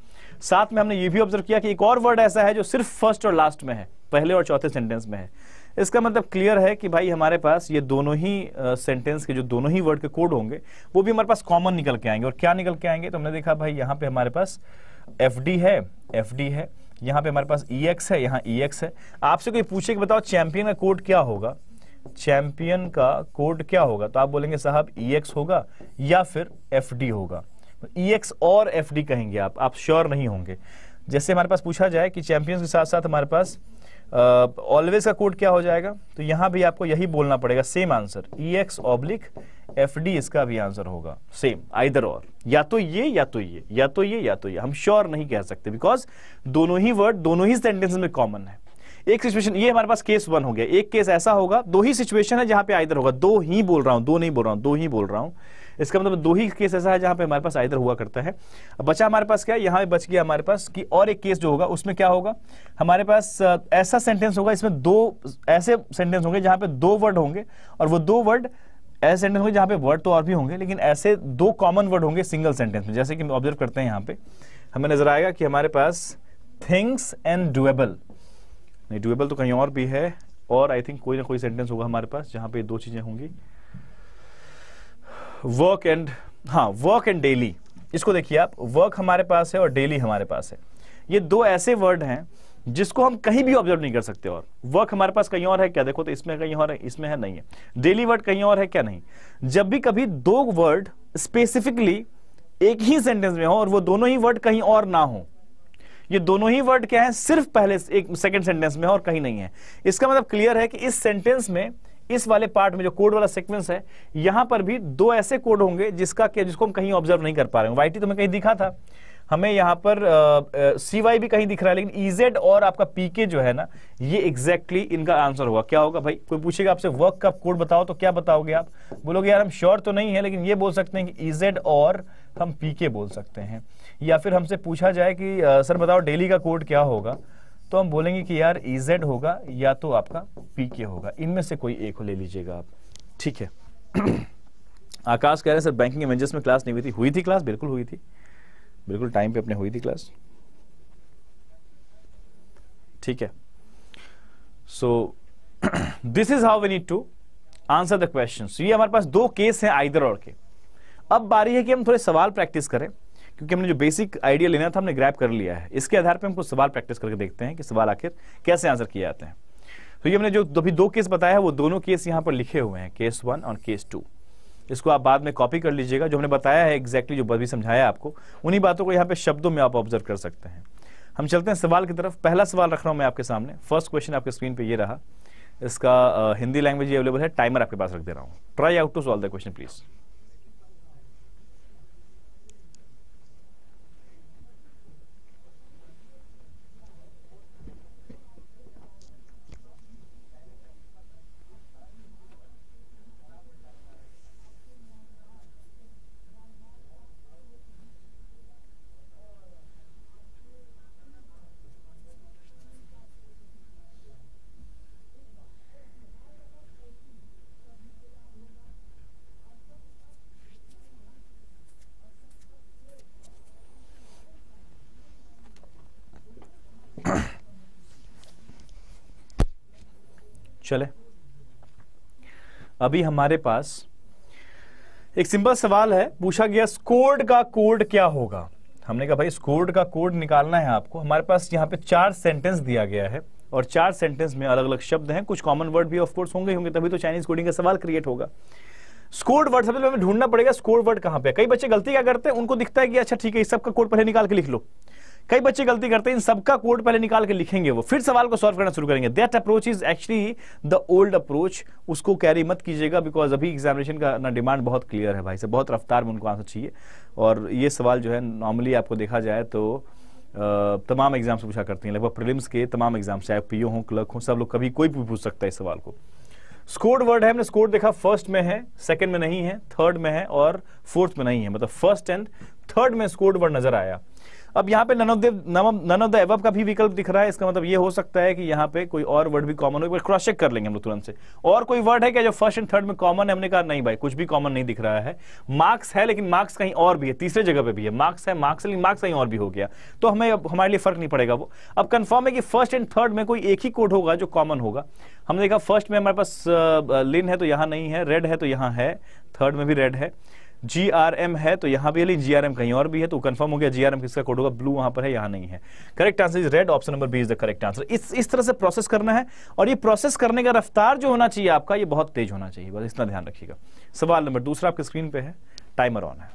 साथ में हमने ये भी ऑब्जर्व किया कि एक और वर्ड ऐसा है जो सिर्फ फर्स्ट और लास्ट में है पहले और चौथे सेंटेंस में है इसका मतलब क्लियर है कि भाई हमारे पास ये दोनों ही सेंटेंस uh, के जो दोनों ही वर्ड के कोड होंगे वो भी हमारे पास कॉमन निकल के आएंगे और क्या निकल के आएंगे तो हमने देखा भाई यहाँ पे हमारे पास एफ है एफ है यहाँ पे हमारे पास ई e है यहाँ ई e है आपसे कोई पूछे कि बताओ चैंपियन का कोड क्या होगा चैंपियन का कोड क्या होगा तो आप बोलेंगे साहब ई e होगा या फिर एफ होगा ई तो और एफ कहेंगे आप आप श्योर नहीं होंगे जैसे हमारे पास पूछा जाए कि चैंपियंस के साथ साथ हमारे पास ऑलवेज का कोड क्या हो जाएगा तो यहां भी आपको यही बोलना पड़ेगा same answer E X oblique F D इसका भी आंसर होगा सेम आइदर और या तो ये या तो ये या तो ये या तो ये हम श्योर नहीं कह सकते बिकॉज दोनों ही वर्ड दोनों ही सेंटेंस में कॉमन है एक सिचुएशन ये हमारे पास केस वन हो गया एक केस ऐसा होगा दो ही सिचुएशन है जहां पे आइदर होगा दो ही बोल रहा हूं दो नहीं बोल रहा हूं दो ही बोल रहा हूं इसका मतलब दो ही केस ऐसा है जहां पे हमारे पास आइदर हुआ करता है बचा हमारे पास क्या यहाँ पे बच गया हमारे पास कि और एक केस जो होगा उसमें क्या होगा हमारे पास ऐसा सेंटेंस होगा इसमें दो ऐसे सेंटेंस होंगे जहां पे दो वर्ड होंगे और वो दो वर्ड ऐसे सेंटेंस होंगे जहां पे वर्ड तो और भी होंगे लेकिन ऐसे दो कॉमन वर्ड होंगे सिंगल सेंटेंस में जैसे कि ऑब्जर्व करते हैं यहाँ पे हमें नजर आएगा कि हमारे पास थिंग्स एंड डुएबल नहीं डुएबल तो कहीं और भी है और आई थिंक कोई ना कोई सेंटेंस होगा हमारे पास जहां पे दो चीजें होंगी वर्क एंड हाँ वर्क एंड डेली इसको देखिए आप वर्क हमारे पास है और डेली हमारे पास है ये दो ऐसे वर्ड हैं जिसको हम कहीं भी ऑब्जर्व नहीं कर सकते और वर्क हमारे पास कहीं और है क्या देखो तो इसमें कहीं और है इसमें है नहीं है डेली वर्ड कहीं और है क्या नहीं जब भी कभी दो वर्ड स्पेसिफिकली एक ही सेंटेंस में हो और वो दोनों ही वर्ड कहीं और ना हो ये दोनों ही वर्ड क्या है सिर्फ पहले एक सेकंड सेंटेंस में और कहीं नहीं है इसका मतलब क्लियर है कि इस सेंटेंस में इस वाले पार्ट में जो कोड वाला सीक्वेंस है यहां पर भी दो ऐसे कोड होंगे जिसका जिसको हम कहीं ऑब्जर्व नहीं कर पा रहे वाई टी तो कहीं दिखा था हमें यहां पर सी वाई भी कहीं दिख रहा है लेकिन ईजेड e और आपका पी के जो है ना ये एग्जैक्टली exactly इनका आंसर होगा क्या होगा भाई कोई पूछेगा आपसे वर्क का कोड बताओ तो क्या बताओगे आप बोलोगे यार हम श्योर तो नहीं है लेकिन ये बोल सकते हैं कि ईजेड e और हम पी के बोल सकते हैं या फिर हमसे पूछा जाए कि सर बताओ डेली का कोड क्या होगा तो हम बोलेंगे कि यार ई e होगा या तो आपका पी होगा इनमें से कोई एक ले लीजिएगा आप ठीक है आकाश कह रहे हैं सर बैंकिंग इमेजेस में क्लास नहीं हुई थी हुई थी क्लास बिल्कुल हुई थी बिल्कुल टाइम पे अपने हुई थी क्लास ठीक है so this is how we need to answer the question ये हमारे पास दो केस हैं आइदर और के अब बारी है कि हम थोड़े सवाल प्रैक्टिस करें क्योंकि हमने जो बेसिक आइडिया लेना था हमने ग्रैप कर लिया है इसके आधार पर हम कुछ सवाल प्रैक्टिस करके देखते हैं कि सवाल आखिर कैसे आंसर किए जाते हैं तो ये हमने जो अभी दो केस बताया है वो दोनों केस यहाँ पर लिखे हुए हैं केस वन और केस टू इसको आप बाद में कॉपी कर लीजिएगा जो हमने बताया है एग्जैक्टली exactly जो बदवी समझाया आपको उन्हीं बातों को यहाँ पे शब्दों में आप ऑब्जर्व कर सकते हैं हम चलते हैं सवाल की तरफ पहला सवाल रख रहा हूँ मैं आपके सामने फर्स्ट क्वेश्चन आपके स्क्रीन पे ये रहा इसका हिंदी लैंग्वेज अवेलेबल है टाइमर आपके पास रख दे रहा हूँ try out to solve the question please चले अभी हमारे पास एक सिंपल सवाल है पूछा गया स्कोर्ड का कोड क्या होगा हमने कहा भाई स्कोर्ड का कोड निकालना है आपको हमारे पास यहां पे चार सेंटेंस दिया गया है और चार सेंटेंस में अलग अलग शब्द हैं कुछ कॉमन वर्ड भी ऑफकोर्स होंगे होंगे तभी तो चाइनीज कोडिंग का सवाल क्रिएट होगा स्कोर्ड वर्ड सबसे पहले ढूंढना पड़ेगा स्कोर वर्ड कहां पे कई बच्चे गलती क्या करते हैं उनको दिखता है कि अच्छा ठीक है इस सबका कोड पहले निकाल के लिख लो कई बच्चे गलती करते हैं इन सबका कोड पहले निकाल के लिखेंगे वो फिर सवाल को सॉल्व करना शुरू करेंगे that approach is actually the old approach उसको कैरी मत कीजिएगा बिकॉज अभी एग्जामिनेशन का ना डिमांड बहुत क्लियर है भाई से बहुत रफ्तार में उनको आंसर चाहिए और ये सवाल जो है नॉर्मली आपको देखा जाए तो तमाम एग्जाम से पूछा करती हैं लगभग प्रिलिम्स के तमाम एग्जाम चाहे पीओ हों क्लर्क हो सब लोग कभी कोई भी पूछ सकता है इस सवाल को स्कोर्ड वर्ड है हमने स्कोर देखा फर्स्ट में है सेकंड में नहीं है थर्ड में है और फोर्थ में नहीं है मतलब फर्स्ट एंड थर्ड में स्कोर्ड वर्ड नजर आया अब यहाँ पे none of the of the का भी विकल्प दिख रहा है इसका मतलब ये हो सकता है कि यहाँ पे कोई और वर्ड भी कॉमन हो क्रॉस चेक कर लेंगे हम लोग तुरंत से और कोई वर्ड है क्या जो फर्स्ट एंड थर्ड में कॉमन है हमने कहा नहीं भाई कुछ भी कॉमन नहीं दिख रहा है मार्क्स है लेकिन मार्क्स कहीं और भी है तीसरे जगह पे भी है मार्क्स है मार्क्स लेकिन मार्क्स कहीं और भी हो गया तो हमें अब हमारे लिए फर्क नहीं पड़ेगा वो अब कंफर्म है कि फर्स्ट एंड थर्ड में कोई एक ही कोड होगा जो कॉमन होगा हमने देखा फर्स्ट में हमारे पास लिन है तो यहाँ नहीं है रेड है तो यहाँ है थर्ड में भी रेड है जी आर एम है तो यहाँ भी जी आर एम कहीं और भी है तो कंफर्म हो गया जी आर एम किसका कोड होगा ब्लू वहां पर है यहाँ नहीं है correct answer is red option number B is the correct answer इस इस तरह से प्रोसेस करना है और ये प्रोसेस करने का रफ्तार जो होना चाहिए आपका ये बहुत तेज होना चाहिए बस इतना ध्यान रखिएगा सवाल नंबर दूसरा आपके स्क्रीन पे है टाइमर ऑन है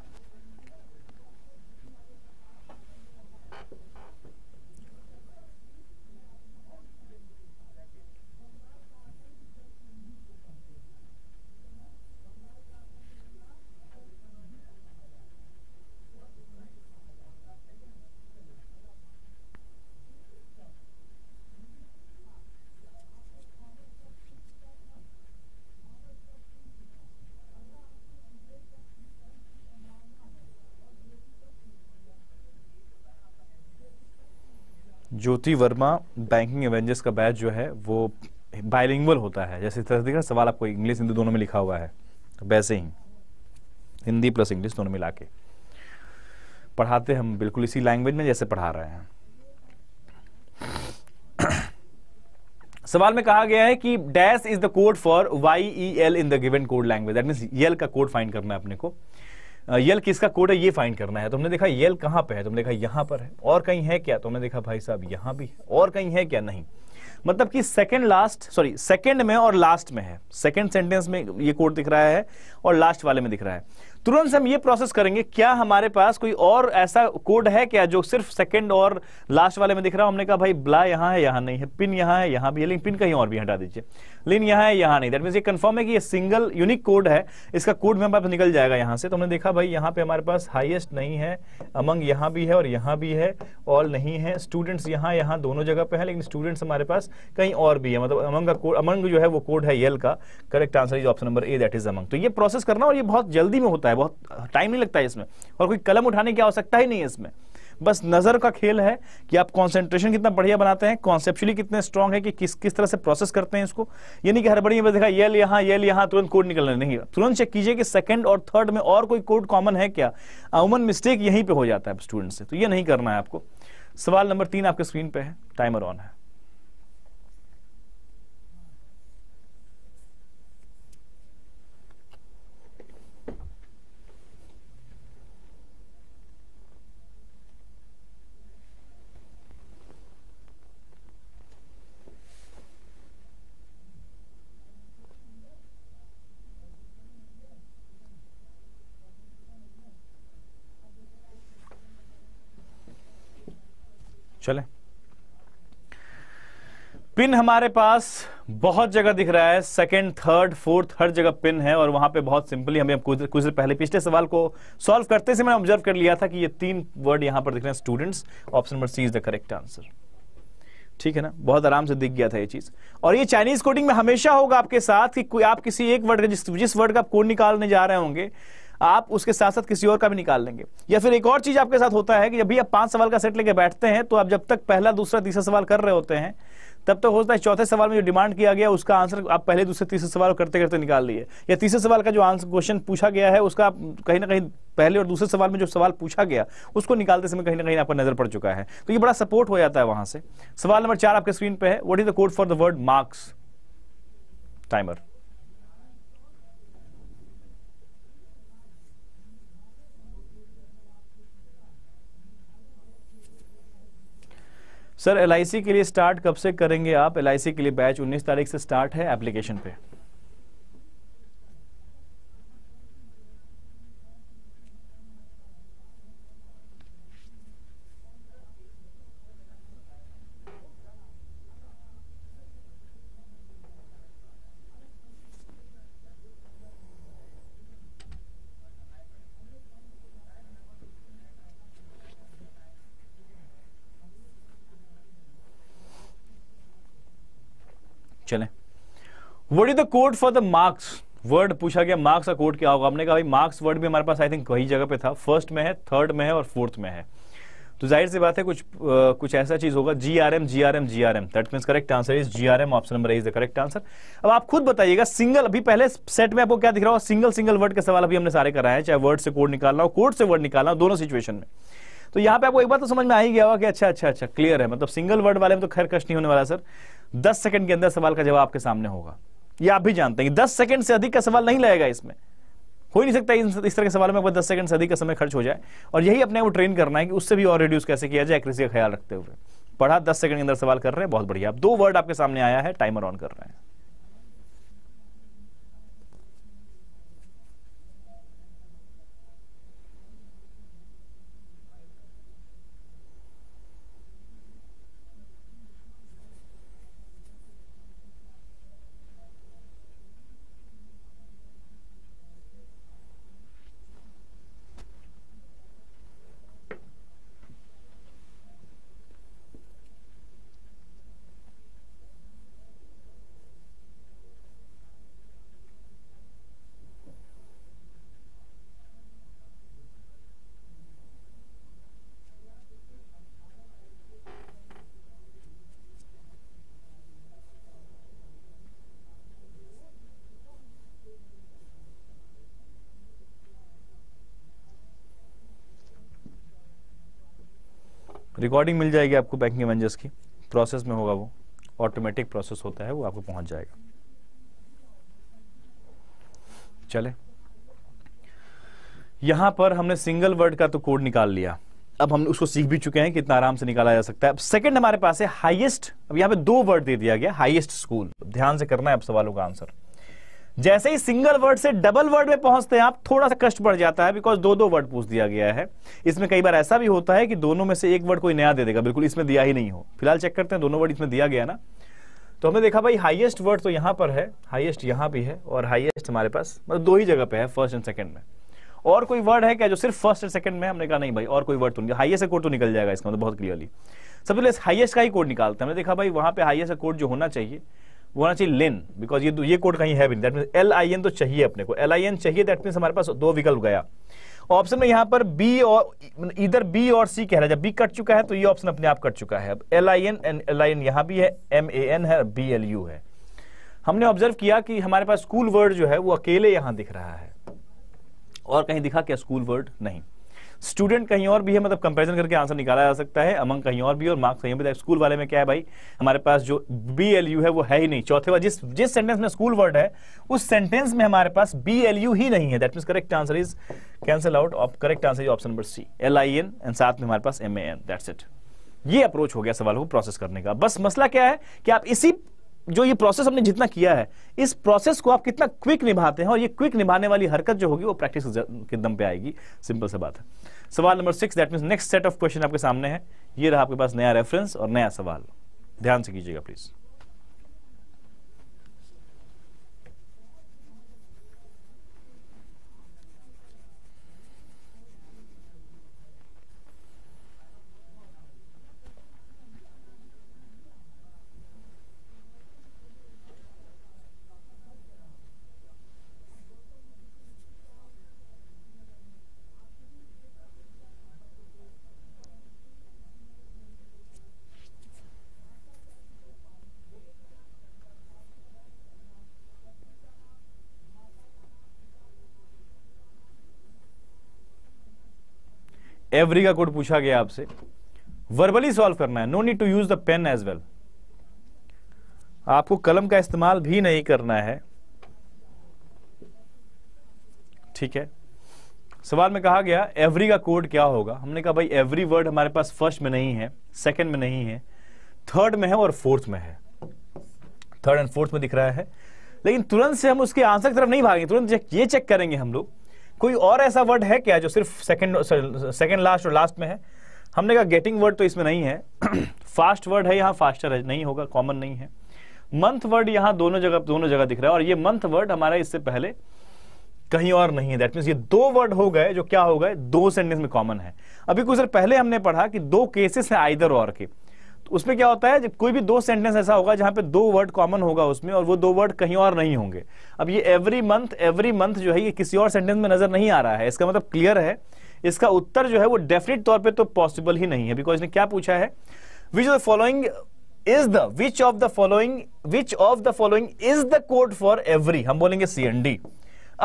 ज्योति वर्मा बैंकिंग एवेंजर्स का बैच जो है वो बायलिंगुअल होता है जैसे तरह देखा सवाल आपको इंग्लिश हिंदी दोनों में लिखा हुआ है वैसे ही हिंदी प्लस इंग्लिश दोनों मिला के पढ़ाते हम बिल्कुल इसी लैंग्वेज में जैसे पढ़ा रहे हैं सवाल में कहा गया है कि dash is the code for Y E L in the given code language that mean yell का कोड फाइंड करना है अपने को यल किसका कोड है ये फाइंड करना है तुमने देखा यल कहाँ पे है तुमने देखा यहाँ पर है और कहीं है क्या तुमने देखा भाई साहब यहाँ भी है और कहीं है क्या नहीं मतलब कि सेकंड लास्ट सॉरी सेकंड में और लास्ट में है सेकंड सेंटेंस में ये कोड दिख रहा है और लास्ट वाले में दिख रहा है तुरंत हम ये प्रोसेस करेंगे क्या हमारे पास कोई और ऐसा कोड है क्या जो सिर्फ सेकंड और लास्ट वाले में दिख रहा हूं हमने कहा भाई ब्ला यहां है यहां नहीं है पिन यहां है यहां भी है लेकिन पिन कहीं और भी हटा दीजिए लेकिन यहां है यहाँ नहीं दैट मीन ये कंफर्म है कि ये सिंगल यूनिक कोड है इसका कोड में हमारे निकल जाएगा यहां से तो हमने देखा भाई यहां पर हमारे पास हाइएस्ट नहीं है अमंग यहां भी है और यहां भी है ऑल नहीं है स्टूडेंट्स यहां यहां दोनों जगह पे है लेकिन स्टूडेंट्स हमारे पास कहीं और भी है मतलब अमंग का कोड अमंग जो है वो कोड है येल का correct answer is option number A that is among तो ये प्रोसेस करना और ये बहुत जल्दी में होता है सकता है बहुत टाइम नहीं लगता है इसमें और कोई कलम उठाने की आवश्यकता ही नहीं है इसमें बस नजर का खेल है कि आप कॉन्सेंट्रेशन कितना बढ़िया बनाते हैं कॉन्सेप्चुअली कितने स्ट्रॉन्ग है कि किस किस तरह से प्रोसेस करते हैं इसको यानी कि हर बड़ी में देखा येल यहाँ येल यहाँ तुरंत कोड निकलना नहीं तुरंत चेक कीजिए कि सेकंड और थर्ड में और कोई कोड कॉमन है क्या अमूमन मिस्टेक यहीं पर हो जाता है स्टूडेंट से तो ये नहीं करना है आपको सवाल नंबर तीन आपके स्क्रीन पर है टाइमर ऑन है चले पिन हमारे पास बहुत जगह दिख रहा है सेकंड थर्ड फोर्थ हर जगह पिन है और वहां पे बहुत सिंपली हमें कुछ देर पहले पिछले सवाल को सॉल्व करते से मैंने ऑब्जर्व कर लिया था कि ये तीन वर्ड यहां पर दिख रहे हैं students option number C is the correct answer ठीक है ना बहुत आराम से दिख गया था ये चीज और ये चाइनीज कोडिंग में हमेशा होगा आपके साथ कि आप किसी एक वर्ड जिस जिस वर्ड का आप कोड निकालने जा रहे होंगे आप उसके साथ साथ किसी और का भी निकाल लेंगे या फिर एक और चीज आपके साथ होता है कि जब भी आप पांच सवाल का सेट लेके बैठते हैं तो आप जब तक पहला दूसरा तीसरा सवाल कर रहे होते हैं तब तक तो होता है चौथे सवाल में जो डिमांड किया गया उसका आंसर आप पहले दूसरे तीसरे सवाल करते करते निकाल लिए या तीसरे सवाल का जो आंसर क्वेश्चन पूछा गया है उसका कहीं ना कहीं पहले और दूसरे सवाल में जो सवाल पूछा गया उसको निकालते समय कहीं ना कहीं आपका नजर पड़ चुका है तो ये बड़ा सपोर्ट हो जाता है वहां से सवाल नंबर चार आपके स्क्रीन पर है what is the code for the word marks timer sir L के लिए स्टार्ट कब से करेंगे आप एल के लिए बैच 19 तारीख से स्टार्ट है एप्लीकेशन पे what is the code for the marks word पूछा गया मार्क्स का कोड क्या होगा हमने कहा भाई मार्क्स वर्ड भी हमारे पास आई थिंक कई जगह पे था फर्स्ट में है थर्ड में है और फोर्थ में है तो जाहिर सी बात है कुछ आ, कुछ ऐसा चीज होगा G R M G R M G R M that mean correct answer is G R M option number is the correct answer अब आप खुद बताइएगा सिंगल अभी पहले सेट में आपको क्या दिख रहा हो सिंगल सिंगल वर्ड के सवाल अभी हमने सारे कराए हैं चाहे वर्ड से कोड निकालना हो कोड से वर्ड निकालना हो दोनों सिचुएशन में तो यहाँ पे आपको एक बात तो समझ में आ ही गया होगा कि अच्छा अच्छा अच्छा क्लियर है मतलब सिंगल वर्ड वाले में तो खैर कष्ट नहीं होने वाला सर दस सेकंड के अंदर सवाल का जवाब आपके सामने होगा ये आप भी जानते हैं दस सेकंड से अधिक का सवाल नहीं लगेगा इसमें हो ही नहीं सकता इस तरह के सवाल में दस सेकंड से अधिक का समय खर्च हो जाए और यही अपने को ट्रेन करना है कि उससे भी और रिड्यूस कैसे किया जाए एक्सी का ख्याल रखते हुए पढ़ा दस सेकंड के अंदर सवाल कर रहे हैं बहुत बढ़िया आप दो वर्ड आपके सामने आया है टाइमर ऑन कर रहे हैं रिकॉर्डिंग मिल जाएगी आपको बैंकिंग एवेंजर्स की प्रोसेस में होगा वो ऑटोमेटिक प्रोसेस होता है वो आपको पहुंच जाएगा चले यहां पर हमने सिंगल वर्ड का तो कोड निकाल लिया अब हम उसको सीख भी चुके हैं कितना आराम से निकाला जा सकता है अब सेकंड हमारे पास है हाईएस्ट अब यहां पे दो वर्ड दे दिया गया हाईएस्ट स्कूल ध्यान से करना है अब सवालों का आंसर जैसे ही सिंगल वर्ड से डबल वर्ड में पहुंचते हैं आप थोड़ा सा कष्ट बढ़ जाता है बिकॉज दो दो वर्ड पूछ दिया गया है इसमें कई बार ऐसा भी होता है कि दोनों में से एक वर्ड कोई नया दे देगा बिल्कुल इसमें दिया ही नहीं हो फिलहाल चेक करते हैं दोनों वर्ड इसमें दिया गया ना तो हमने देखा भाई हाइएस्ट वर्ड तो यहां पर है हाइएस्ट यहां भी है और हाइएस्ट हमारे पास मतलब दो ही जगह पे है फर्स्ट एंड सेकंड में और कोई वर्ड है क्या जो सिर्फ फर्स्ट एंड सेकंड में हमने कहा नहीं भाई और कोई वर्ड तो नहीं हाइएस्ट कोड तो निकल जाएगा इसका मतलब बहुत क्लियरली सबसे पहले हाइएस्ट का ही कोड निकालते हैं हमने देखा भाई वहां पर हाइएस्ट कोड जो होना चाहिए वो होना चाहिए लेन बिकॉज ये ये कोड कहीं है भी that mean L I N तो चाहिए अपने को एल आई एन चाहिए दैट मीन हमारे पास दो विकल्प गया ऑप्शन में यहां पर बी और मतलब इधर बी और सी कह रहा है जब बी कट चुका है तो ये ऑप्शन अपने आप कट चुका है अब L I N N L I N यहां भी है एम ए एन है बी एल यू है हमने ऑब्जर्व किया कि हमारे पास स्कूल वर्ड जो है वो अकेले यहां दिख रहा है और कहीं दिखा क्या स्कूल वर्ड नहीं स्टूडेंट कहीं और भी है मतलब कंपेरिजन करके आंसर निकाला जा सकता है अमंग कहीं और भी और मार्क्स कहीं भी स्कूल वाले में क्या है भाई हमारे पास जो बी एल यू है वो है ही नहीं चौथे बार जिस जिस सेंटेंस में स्कूल वर्ड है उस सेंटेंस में हमारे पास बी एल यू ही नहीं है that mean correct answer is cancel out correct answer is option number C L I N and साथ में हमारे पास M A N that's it ये अप्रोच हो गया सवाल को प्रोसेस करने का बस मसला क्या है कि आप इसी जो ये प्रोसेस हमने जितना किया है इस प्रोसेस को आप कितना क्विक निभाते हैं और ये क्विक निभाने वाली हरकत जो होगी वो प्रैक्टिस के दम पे आएगी सिंपल सा बात है सवाल नंबर six that mean next set of question आपके सामने है ये रहा आपके पास नया रेफरेंस और नया सवाल ध्यान से कीजिएगा प्लीज़ एवरी का कोड पूछा गया आपसे वर्बली सॉल्व करना है no need to use the pen as well आपको कलम का इस्तेमाल भी नहीं करना है ठीक है सवाल में कहा गया एवरी का कोड क्या होगा हमने कहा भाई एवरी वर्ड हमारे पास फर्स्ट में नहीं है सेकंड में नहीं है थर्ड में है और फोर्थ में है थर्ड एंड फोर्थ में दिख रहा है लेकिन तुरंत से हम उसके आंसर की तरफ नहीं भागेंगे तुरंत ये चेक करेंगे हम लोग कोई और ऐसा वर्ड है क्या जो सिर्फ सेकंड सेकंड लास्ट और लास्ट में है हमने कहा गेटिंग वर्ड तो इसमें नहीं है फास्ट वर्ड है यहाँ फास्टर नहीं होगा कॉमन नहीं है मंथ वर्ड यहाँ दोनों जगह दोनों जगह दिख रहा है और ये मंथ वर्ड हमारा इससे पहले कहीं और नहीं है दैट मीन ये दो वर्ड हो गए जो क्या हो गए दो सेंटेंस में कॉमन है अभी कुछ देर पहले हमने पढ़ा कि दो केसेस हैं आइदर और के उसमें क्या होता है जब कोई भी दो सेंटेंस ऐसा होगा जहां पे दो वर्ड कॉमन होगा उसमें और वो दो वर्ड कहीं और नहीं होंगे अब ये एवरी मंथ एवरी मंथ जो है ये किसी और सेंटेंस में नजर नहीं आ रहा है इसका मतलब क्लियर है इसका उत्तर जो है वो डेफिनेट तौर पे तो पॉसिबल ही नहीं है बिकॉज ने क्या पूछा है which of the following is the which of the following which of the following is the code for every हम बोलेंगे सी एन डी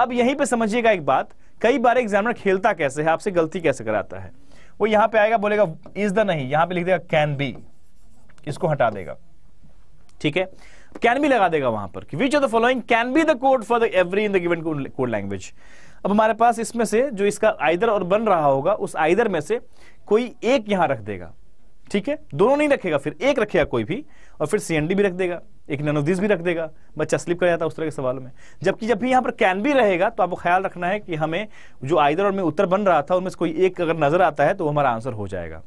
अब यहीं पे समझिएगा एक बात कई बार एग्जामिनर खेलता कैसे है आपसे गलती कैसे कराता है वो यहां पे आएगा बोलेगा इज द नहीं यहां पे लिख देगा कैन बी इसको हटा देगा ठीक है कैन भी लगा देगा वहां पर which of the following can be the code for the every in the given code language अब हमारे पास इसमें से जो इसका आइदर और बन रहा होगा उस आइदर में से कोई एक यहां रख देगा ठीक है दोनों नहीं रखेगा फिर एक रखेगा कोई भी और फिर सीएनडी भी रख देगा एक ननोदिस भी रख देगा बच्चा स्लिप कर जाता है उस तरह के सवाल में जबकि जब भी यहाँ पर कैन भी रहेगा तो आपको ख्याल रखना है कि हमें जो आइदर और में उत्तर बन रहा था उनमें से कोई एक अगर नजर आता है तो हमारा आंसर हो जाएगा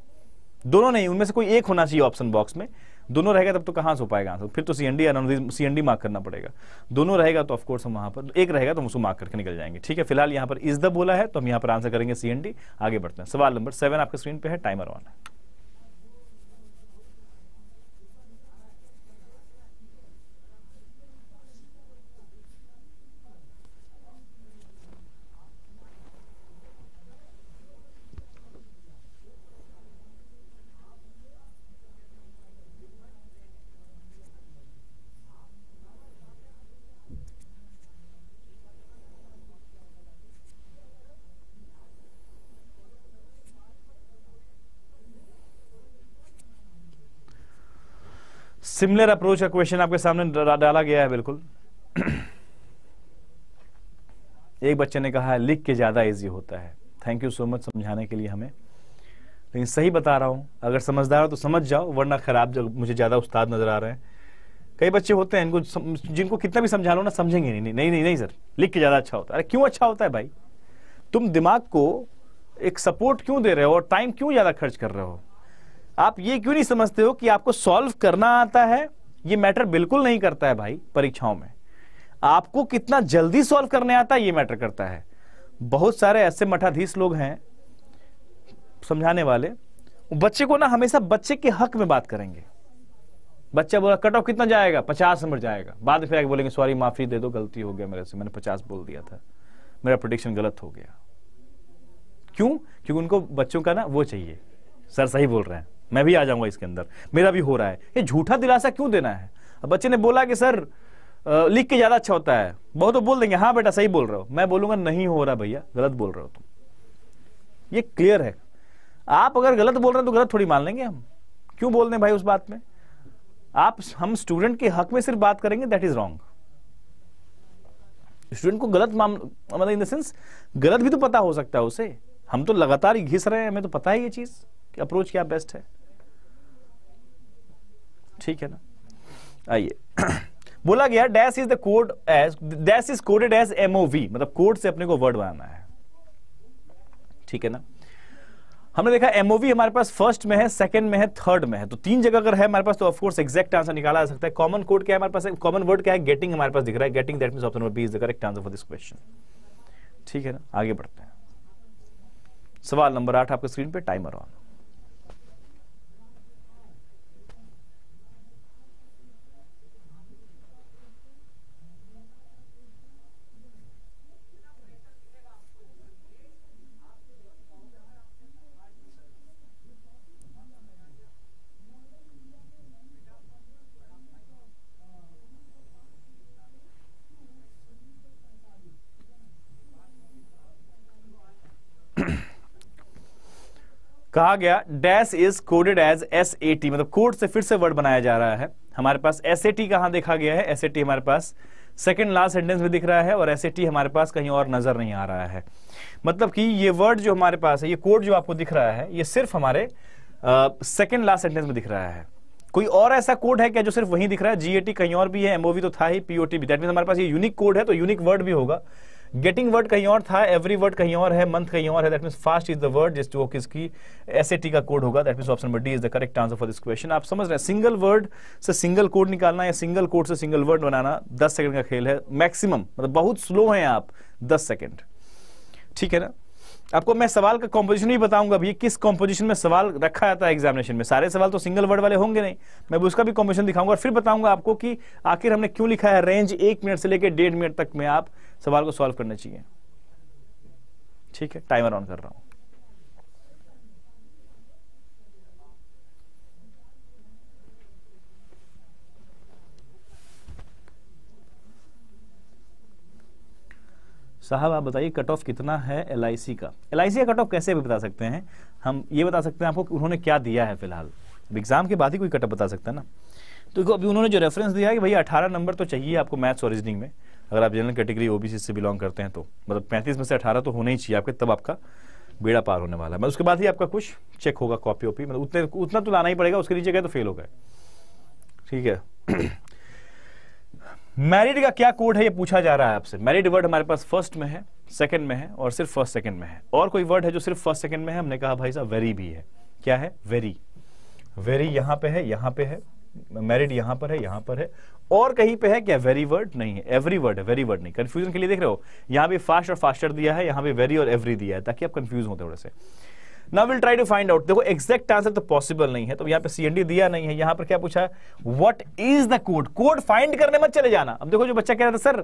दोनों नहीं उनमें से कोई एक होना चाहिए ऑप्शन बॉक्स में दोनों रहेगा तब तो कहां से हो पाएगा आंसर तो फिर तो C N C N D C mark करना पड़ेगा दोनों रहेगा तो ऑफकोर्स हम वहां पर एक रहेगा तो हम उसको मार्क करके निकल जाएंगे ठीक है फिलहाल यहां पर इज द बोला है तो हम यहाँ पर आंसर करेंगे सीएनडी आगे बढ़ते हैं सवाल नंबर सेवन आपके स्क्रीन पर है टाइमर ऑन है सिमिलर अप्रोच का क्वेश्चन आपके सामने डाला गया है बिल्कुल एक बच्चे ने कहा है लिख के ज़्यादा इजी होता है थैंक यू सो मच समझाने के लिए हमें लेकिन सही बता रहा हूं अगर समझदार हो तो समझ जाओ वरना खराब जब मुझे ज़्यादा उस्ताद नज़र आ रहे हैं कई बच्चे होते हैं इनको जिनको कितना भी समझा लो ना समझेंगे नहीं नहीं नहीं नहीं, नहीं सर लिख के ज़्यादा अच्छा होता है अरे क्यों अच्छा होता है भाई तुम दिमाग को एक सपोर्ट क्यों दे रहे हो और टाइम क्यों ज़्यादा खर्च कर रहे हो आप ये क्यों नहीं समझते हो कि आपको सॉल्व करना आता है ये मैटर बिल्कुल नहीं करता है भाई परीक्षाओं में आपको कितना जल्दी सॉल्व करने आता है ये मैटर करता है बहुत सारे ऐसे मठाधीश लोग हैं समझाने वाले बच्चे को ना हमेशा बच्चे के हक में बात करेंगे बच्चा बोला कट ऑफ कितना जाएगा पचास नंबर जाएगा बाद में फिर आगे बोलेंगे सॉरी माफी दे दो गलती हो गया मेरे से मैंने पचास बोल दिया था मेरा प्रोडिक्शन गलत हो गया क्यों क्योंकि उनको बच्चों का ना वो चाहिए सर सही बोल रहे हैं मैं भी आ जाऊंगा इसके अंदर मेरा भी हो रहा है ये झूठा दिलासा क्यों देना है अब बच्चे ने बोला कि सर लिख के ज्यादा अच्छा होता है बहुत तो बोल देंगे हाँ बेटा सही बोल रहे हो मैं बोलूंगा नहीं हो रहा भैया गलत बोल रहे हो तुम ये क्लियर है आप अगर गलत बोल रहे हो तो गलत थोड़ी मान लेंगे हम क्यों बोल रहे भाई उस बात में आप हम स्टूडेंट के हक में सिर्फ बात करेंगे दैट इज रॉन्ग स्टूडेंट को गलत मामला मतलब इन द सेंस गलत भी तो पता हो सकता है उसे हम तो लगातार घिस रहे हैं हमें तो पता है ये चीज कि अप्रोच क्या बेस्ट है ठीक है ना आइए बोला गया dash is the code as dash is coded as M O V मतलब कोड से अपने को वर्ड बनाना है ठीक है ना हमने देखा एमओवी हमारे पास फर्स्ट में है सेकंड में है थर्ड में है तो तीन जगह अगर है हमारे पास तो ऑफकोर्स एक्जेक्ट आंसर निकाला जा सकता है कॉमन कोड क्या है हमारे पास कॉमन वर्ड क्या है गेटिंग हमारे पास दिख रहा है getting that mean option number B is the correct answer for this question ठीक है ना आगे बढ़ते हैं सवाल नंबर आठ आपके स्क्रीन पर टाइमर ऑन कहा गया dash is coded as S A T मतलब कोड से फिर से वर्ड बनाया जा रहा है हमारे पास एस ए टी कहां देखा गया है एस ए टी हमारे पास सेकेंड लास्ट सेंटेंस में दिख रहा है और एस ए टी हमारे पास कहीं और नजर नहीं आ रहा है मतलब कि ये वर्ड जो हमारे पास है ये कोड जो आपको दिख रहा है ये सिर्फ हमारे सेकेंड लास्ट सेंटेंस में दिख रहा है कोई और ऐसा कोड है क्या जो सिर्फ वहीं दिख रहा है जीएटी कहीं और भी है एमओवी तो था ही पीओटी भी दैट मीन हमारे पास ये यूनिक कोड है तो यूनिक वर्ड भी होगा गेटिंग वर्ड कहीं और था एवरी वर्ड कहीं और है मंथ कहीं और है that mean fast is the word जिस जो किसकी एस का कोड होगा that mean option number D is the correct answer for this question आप समझ रहे हैं सिंगल वर्ड से सिंगल कोड निकालना या सिंगल कोड से सिंगल वर्ड बनाना दस सेकंड का खेल है मैक्सिमम मतलब बहुत स्लो है आप दस सेकेंड ठीक है ना आपको मैं सवाल का कॉम्पोजिशन भी बताऊंगा अभी किस कॉम्पोजिशन में सवाल रखा जाता है एग्जामिनेशन में सारे सवाल तो सिंगल वर्ड वाले होंगे नहीं मैं उसका भी कॉम्पोजिशन दिखाऊंगा और फिर बताऊंगा आपको कि आखिर हमने क्यों लिखा है रेंज एक मिनट से लेकर डेढ़ मिनट तक में आप सवाल को सॉल्व करना चाहिए ठीक है टाइमर ऑन कर रहा हूं साहब आप बताइए कट ऑफ कितना है एल का एल का कट ऑफ कैसे भी बता सकते हैं हम ये बता सकते हैं आपको उन्होंने क्या दिया है फिलहाल एग्जाम के बाद ही कोई कट ऑफ बता सकता है ना तो अभी उन्होंने जो रेफरेंस दिया है कि भैया अठारह नंबर तो चाहिए आपको मैथ्स और रीजनिंग में अगर आप जनरल कैटेगरी ओबीसी से बिलोंग करते हैं तो मतलब पैंतीस में से अठारह तो होना ही चाहिए आपके तब आपका बेड़ा पार होने वाला है मतलब उसके बाद ही आपका कुछ चेक होगा कॉपी ओपी मतलब उतने उतना तो लाना ही पड़ेगा उसके नीचे गए तो फेल हो गए ठीक है मैरिड का क्या कोड है ये पूछा जा रहा है आपसे मैरिड वर्ड हमारे पास फर्स्ट में है सेकंड में है और सिर्फ फर्स्ट सेकंड में है और कोई वर्ड है जो सिर्फ फर्स्ट सेकंड में है हमने कहा भाई साहब वेरी भी है क्या है वेरी वेरी यहां पे है यहां पे है मैरिड यहां पर है यहां पर है और कहीं पे है क्या वेरी वर्ड नहीं है एवरी वर्ड है वेरी वर्ड नहीं कंफ्यूजन के लिए देख रहे हो यहां भी फास्ट और फास्टर दिया है यहां भी वेरी और एवरी दिया है ताकि आप कंफ्यूज हो थोड़े से ना will try to find out देखो एग्जैक्ट आंसर तो पॉसिबल नहीं है तो यहां पे सीएनडी दिया नहीं है यहां पर क्या पूछा what is the code code find करने मत चले जाना अब देखो जो बच्चा कह रहा था सर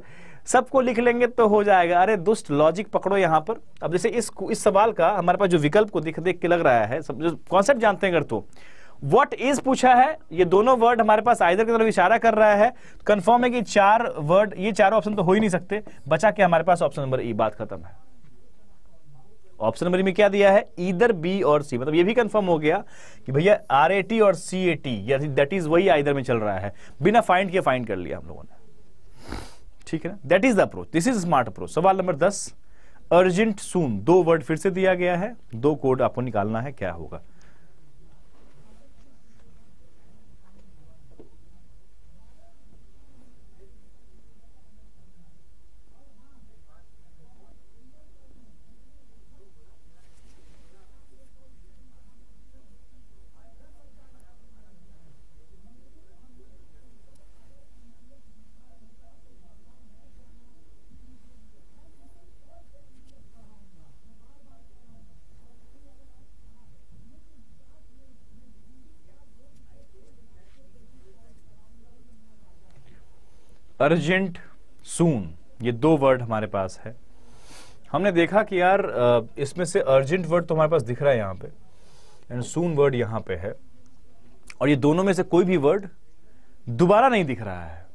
सबको लिख लेंगे तो हो जाएगा अरे दुष्ट लॉजिक पकड़ो यहां पर अब जैसे इस इस सवाल का हमारे पास जो विकल्प को देख देख के लग रहा है सब जो कॉन्सेप्ट जानते हैं अगर तो वट इज पूछा है ये दोनों वर्ड हमारे पास आइधर की तरफ इशारा कर रहा है कंफर्म है कि चार वर्ड ये चारों ऑप्शन तो हो ही नहीं सकते बचा के हमारे पास ऑप्शन नंबर ई बात खत्म है ऑप्शन नंबर e में क्या दिया है इधर बी और सी मतलब ये भी कंफर्म हो गया कि भैया आर ए टी और C A T that is वही आइधर में चल रहा है बिना फाइंड के फाइंड कर लिया हम लोगों ने ठीक है ना that is the approach this is smart approach सवाल नंबर दस अर्जेंट सून दो वर्ड फिर से दिया गया है दो कोड आपको निकालना है क्या होगा अर्जेंट सून ये दो वर्ड हमारे पास है हमने देखा कि यार इसमें से अर्जेंट वर्ड तो हमारे पास दिख रहा है यहां पे एंड सून वर्ड यहां पे है और ये दोनों में से कोई भी वर्ड दोबारा नहीं दिख रहा है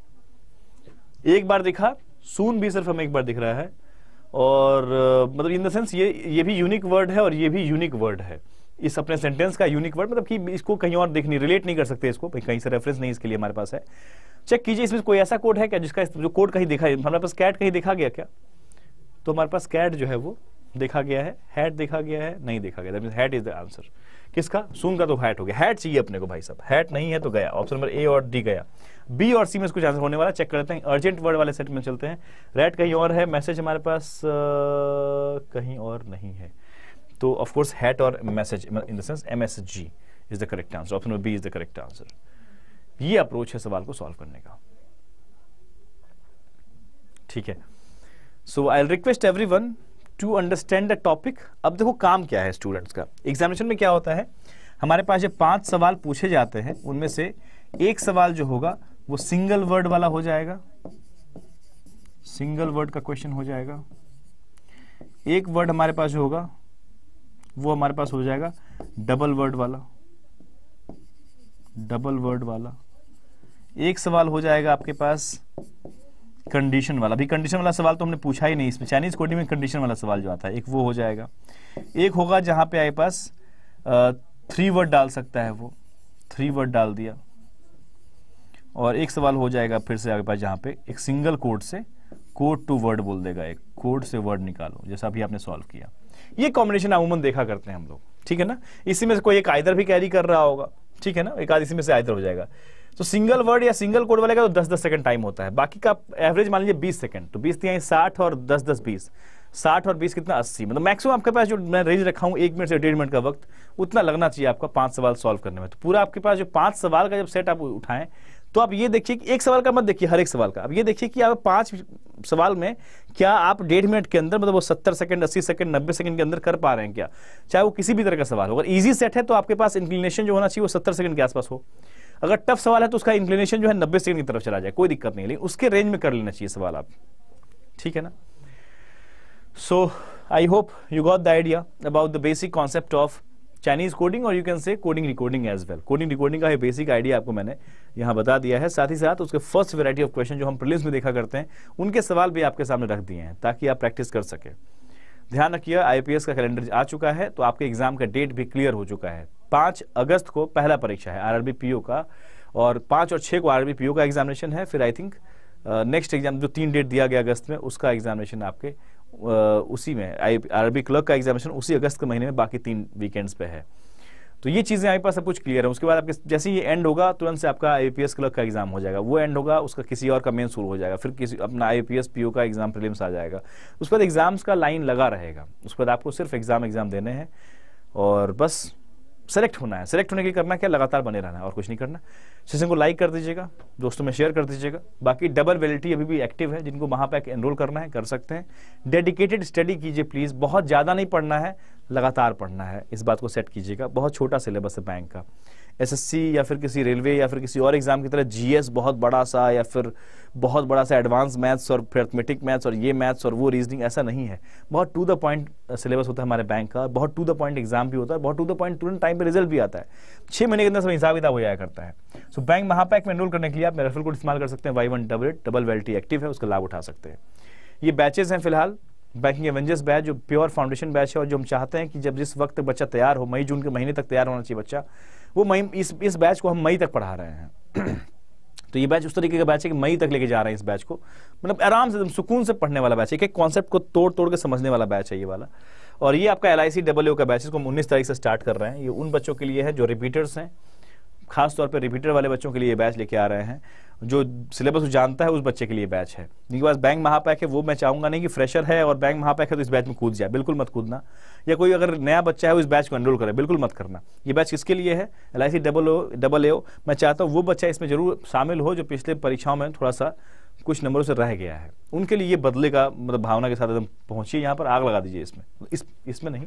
एक बार दिखा सून भी सिर्फ हमें एक बार दिख रहा है और मतलब इन द सेंस ये ये भी यूनिक वर्ड है और ये भी यूनिक वर्ड है इस अपने सेंटेंस का यूनिक वर्ड मतलब कि इसको कहीं और देखनी रिलेट नहीं कर सकते इसको कहीं से रेफरेंस नहीं इसके लिए हमारे पास है चेक कीजिए इसमें कोई ऐसा कोड है क्या जिसका जो कोड कहीं देखा हमारे पास कैट कहीं देखा गया क्या तो हमारे पास कैट जो है वो देखा गया है हैट देखा गया है नहीं देखा गया that hat is the answer किसका सुन का तो हैट हो गया हैट चाहिए अपने को भाई साहब हैट नहीं है तो गया ऑप्शन नंबर ए और डी गया बी और सी में इसको आंसर होने वाला चेक करते हैं अर्जेंट वर्ड वाले सेट में चलते हैं रेड कहीं और है मैसेज हमारे पास आ, कहीं और नहीं है तो ऑफकोर्स हैट और message in the sense M S G is the correct answer option B is the correct answer ये अप्रोच है सवाल को सॉल्व करने का ठीक है so I request everyone to understand the topic अब देखो काम क्या है स्टूडेंट्स का एग्जामिनेशन में क्या होता है हमारे पास जो पांच सवाल पूछे जाते हैं उनमें से एक सवाल जो होगा वो सिंगल वर्ड वाला हो जाएगा सिंगल वर्ड का क्वेश्चन हो जाएगा एक वर्ड हमारे पास जो होगा वो हमारे पास हो जाएगा डबल वर्ड वाला डबल वर्ड वाला एक सवाल हो जाएगा आपके पास कंडीशन वाला अभी कंडीशन वाला सवाल तो हमने पूछा ही नहीं इसमें चाइनीज कोडिंग में कंडीशन वाला सवाल जो आता है एक वो हो जाएगा एक होगा जहां पे आए पास थ्री वर्ड डाल सकता है वो थ्री वर्ड डाल दिया और एक सवाल हो जाएगा फिर से आपके पास जहां पे एक सिंगल कोड से कोड टू वर्ड बोल देगा एक कोड से वर्ड निकालो जैसा अभी आपने सॉल्व किया ये कॉम्बिनेशन अमूमन देखा करते हैं हम लोग ठीक है ना इसी में से कोई एक आयदर भी कैरी कर रहा होगा ठीक है ना एक आदि इसी में से आइदर हो जाएगा तो सिंगल वर्ड या सिंगल कोड वाले का तो दस दस सेकंड टाइम होता है बाकी का एवरेज मान लीजिए बीस सेकंड तो बीस दिया साठ और दस दस बीस साठ और बीस कितना अस्सी मतलब मैक्सिमम आपके पास जो मैं रेंज रखा हूँ एक मिनट से डेढ़ मिनट का वक्त उतना लगना चाहिए आपका पांच सवाल सॉल्व करने में तो पूरा आपके पास जो पांच सवाल का जब सेट आप उठाएं तो आप ये देखिए कि एक सवाल का मत देखिए हर एक सवाल का अब ये देखिए कि आप पांच सवाल में क्या आप डेढ़ मिनट के अंदर मतलब वो सत्तर सेकंड अस्सी सेकंड नब्बे सेकंड के अंदर कर पा रहे हैं क्या चाहे वो किसी भी तरह का सवाल हो अगर ईजी सेट है तो आपके पास इंक्लिनेशन जो होना चाहिए वो सत्तर सेकंड के आसपास हो अगर टफ सवाल है तो उसका इंक्लिनेशन जो है नब्बे सेकंड की तरफ चला जाए कोई दिक्कत नहीं लेकिन उसके रेंज में कर लेना चाहिए सवाल आप ठीक है ना so I hope you got the idea about the basic concept of Chinese coding और you can say coding recording as well coding recording का बेसिक आइडिया आपको मैंने यहाँ बता दिया है साथ ही साथ उसके फर्स्ट वेरायटी ऑफ क्वेश्चन जो हम प्रिलिम्स में देखा करते हैं उनके सवाल भी आपके सामने रख दिए हैं ताकि आप प्रैक्टिस कर सके ध्यान रखिए आईपीएस का कैलेंडर आ चुका है तो आपके एग्जाम का डेट भी क्लियर हो चुका है पांच अगस्त को पहला परीक्षा है आरआरबी पीओ का और पांच और छह को आरआरबी पीओ का एग्जामिनेशन है फिर आई थिंक नेक्स्ट एग्जाम जो तीन डेट दिया गया अगस्त में उसका एग्जामिनेशन आपके उसी में अरबी क्लर्क का एग्जामिनेशन उसी अगस्त के महीने में बाकी तीन वीकेंड्स पे है तो ये चीज़ें आपके पास सब कुछ क्लियर है उसके बाद आपके जैसे ये एंड होगा तुरंत से आपका आई क्लर्क का एग्जाम हो जाएगा वो एंड होगा उसका किसी और का मेन शुरू हो जाएगा फिर किसी अपना आई पीओ का एग्जाम प्रीलिम्स आ जाएगा उसके बाद एग्जाम्स का लाइन लगा रहेगा उसके बाद आपको सिर्फ एग्जाम एग्जाम देने हैं और बस सेलेक्ट होना है सेलेक्ट होने के लिए करना क्या लगातार बने रहना है और कुछ नहीं करना सेशन को लाइक कर दीजिएगा दोस्तों में शेयर कर दीजिएगा बाकी डबल वेलिटी अभी भी एक्टिव है जिनको वहां पर एनरोल करना है कर सकते हैं डेडिकेटेड स्टडी कीजिए प्लीज़ बहुत ज़्यादा नहीं पढ़ना है लगातार पढ़ना है इस बात को सेट कीजिएगा बहुत छोटा सिलेबस है बैंक का एसएससी या फिर किसी रेलवे या फिर किसी और एग्ज़ाम की तरह जीएस बहुत बड़ा सा या फिर बहुत बड़ा सा एडवांस मैथ्स और फिर अर्थमेटिक मैथ्स और ये मैथ्स और वो रीजनिंग ऐसा नहीं है बहुत टू द पॉइंट सिलेबस होता है हमारे बैंक का बहुत टू द पॉइंट एग्जाम भी होता है बहुत टू द पॉइंट तुरंत टाइम पर रिजल्ट भी आता है छः महीने के अंदर सब हिसाब किताब हो जाया करता है सो बैंक महापैक में एनरोल करने के लिए आप रेफर कोड इस्तेमाल कर सकते हैं Y one double eight double वेल्टी एक्टिव है उसका लाभ उठा सकते हैं ये बैचेज हैं फिलहाल बैंकिंग एवेंजर्स बैच जो प्योर फाउंडेशन बैच है और जो हम चाहते हैं कि जब जिस वक्त बच्चा तैयार हो मई जून के महीने तक तैयार होना चाहिए बच्चा वो मई इस इस बैच को हम मई तक पढ़ा रहे हैं तो ये बैच उस तरीके का बैच है कि मई तक लेके जा रहे हैं इस बैच को मतलब आराम से सुकून से पढ़ने वाला बैच है एक कॉन्सेप्ट को तोड़ तोड़ के समझने वाला बैच है ये वाला और ये आपका एल आई सी का बैच इसको हम उन्नीस तारीख से स्टार्ट कर रहे हैं ये उन बच्चों के लिए है जो रिपीटर्स हैं खासतौर पर रिपीटर वाले बच्चों के लिए ये बैच लेके आ रहे हैं जो सिलेबस जानता है उस बच्चे के लिए बैच है जिनके पास बैंक महापैक है वो मैं चाहूंगा नहीं कि फ्रेशर है और बैंक महापैक है तो इस बैच में कूद जाए बिल्कुल मत कूदना या कोई अगर नया बच्चा है वो इस बैच को एनरोल करे बिल्कुल मत करना ये बैच किसके लिए है L I C double O double A मैं चाहता हूँ वो बच्चा इसमें जरूर शामिल हो जो पिछले परीक्षाओं में थोड़ा सा कुछ नंबरों से रह गया है उनके लिए ये बदले का मतलब भावना के साथ एकदम पहुँचिए यहाँ पर आग लगा दीजिए इसमें इस इसमें नहीं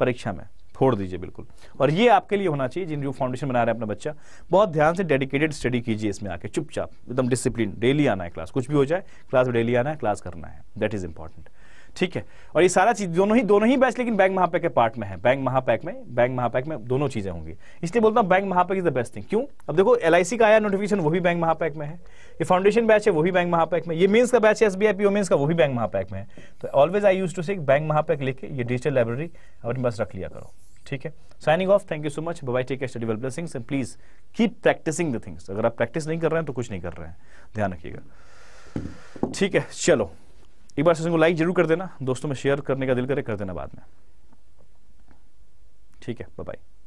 परीक्षा में छोड़ दीजिए बिल्कुल और ये आपके लिए होना चाहिए जिन जो फाउंडेशन बना रहे हैं अपना बच्चा बहुत ध्यान से डेडिकेटेड स्टडी कीजिए इसमें आके चुपचाप एकदम डिसिप्लिन डेली आना है क्लास कुछ भी हो जाए क्लास में डेली आना है क्लास करना है दैट इज इंपॉर्टेंट ठीक है और ये सारा चीज दोनों ही दोनों ही बैच लेकिन बैंक महापैक के पार्ट में है बैंक महापैक में बैंक महापैक में दोनों चीजें होंगी इसलिए बोलता हूँ bank Mahapack is the best thing क्यों अब देखो एल का आया नोटिफिकेशन वो भी बैंक महापैक में है ये फाउंडेशन बैच है वो भी बैंक महापैक में ये मीस का बैच है एसबीआई बी का वो भी बैंक महापैक में है तो always I use to say bank Mahapack लेके ये डिजिटल लाइब्रेरी अपने पास रख लिया करो ठीक है signing off thank you so much bye take study well blessings and please keep practising the things अगर आप प्रैक्टिस नहीं कर रहे हैं तो कुछ नहीं कर रहे हैं ध्यान रखिएगा ठीक है चलो एक बार सेशन को लाइक जरूर कर देना दोस्तों में शेयर करने का दिल करे कर देना बाद में ठीक है बाय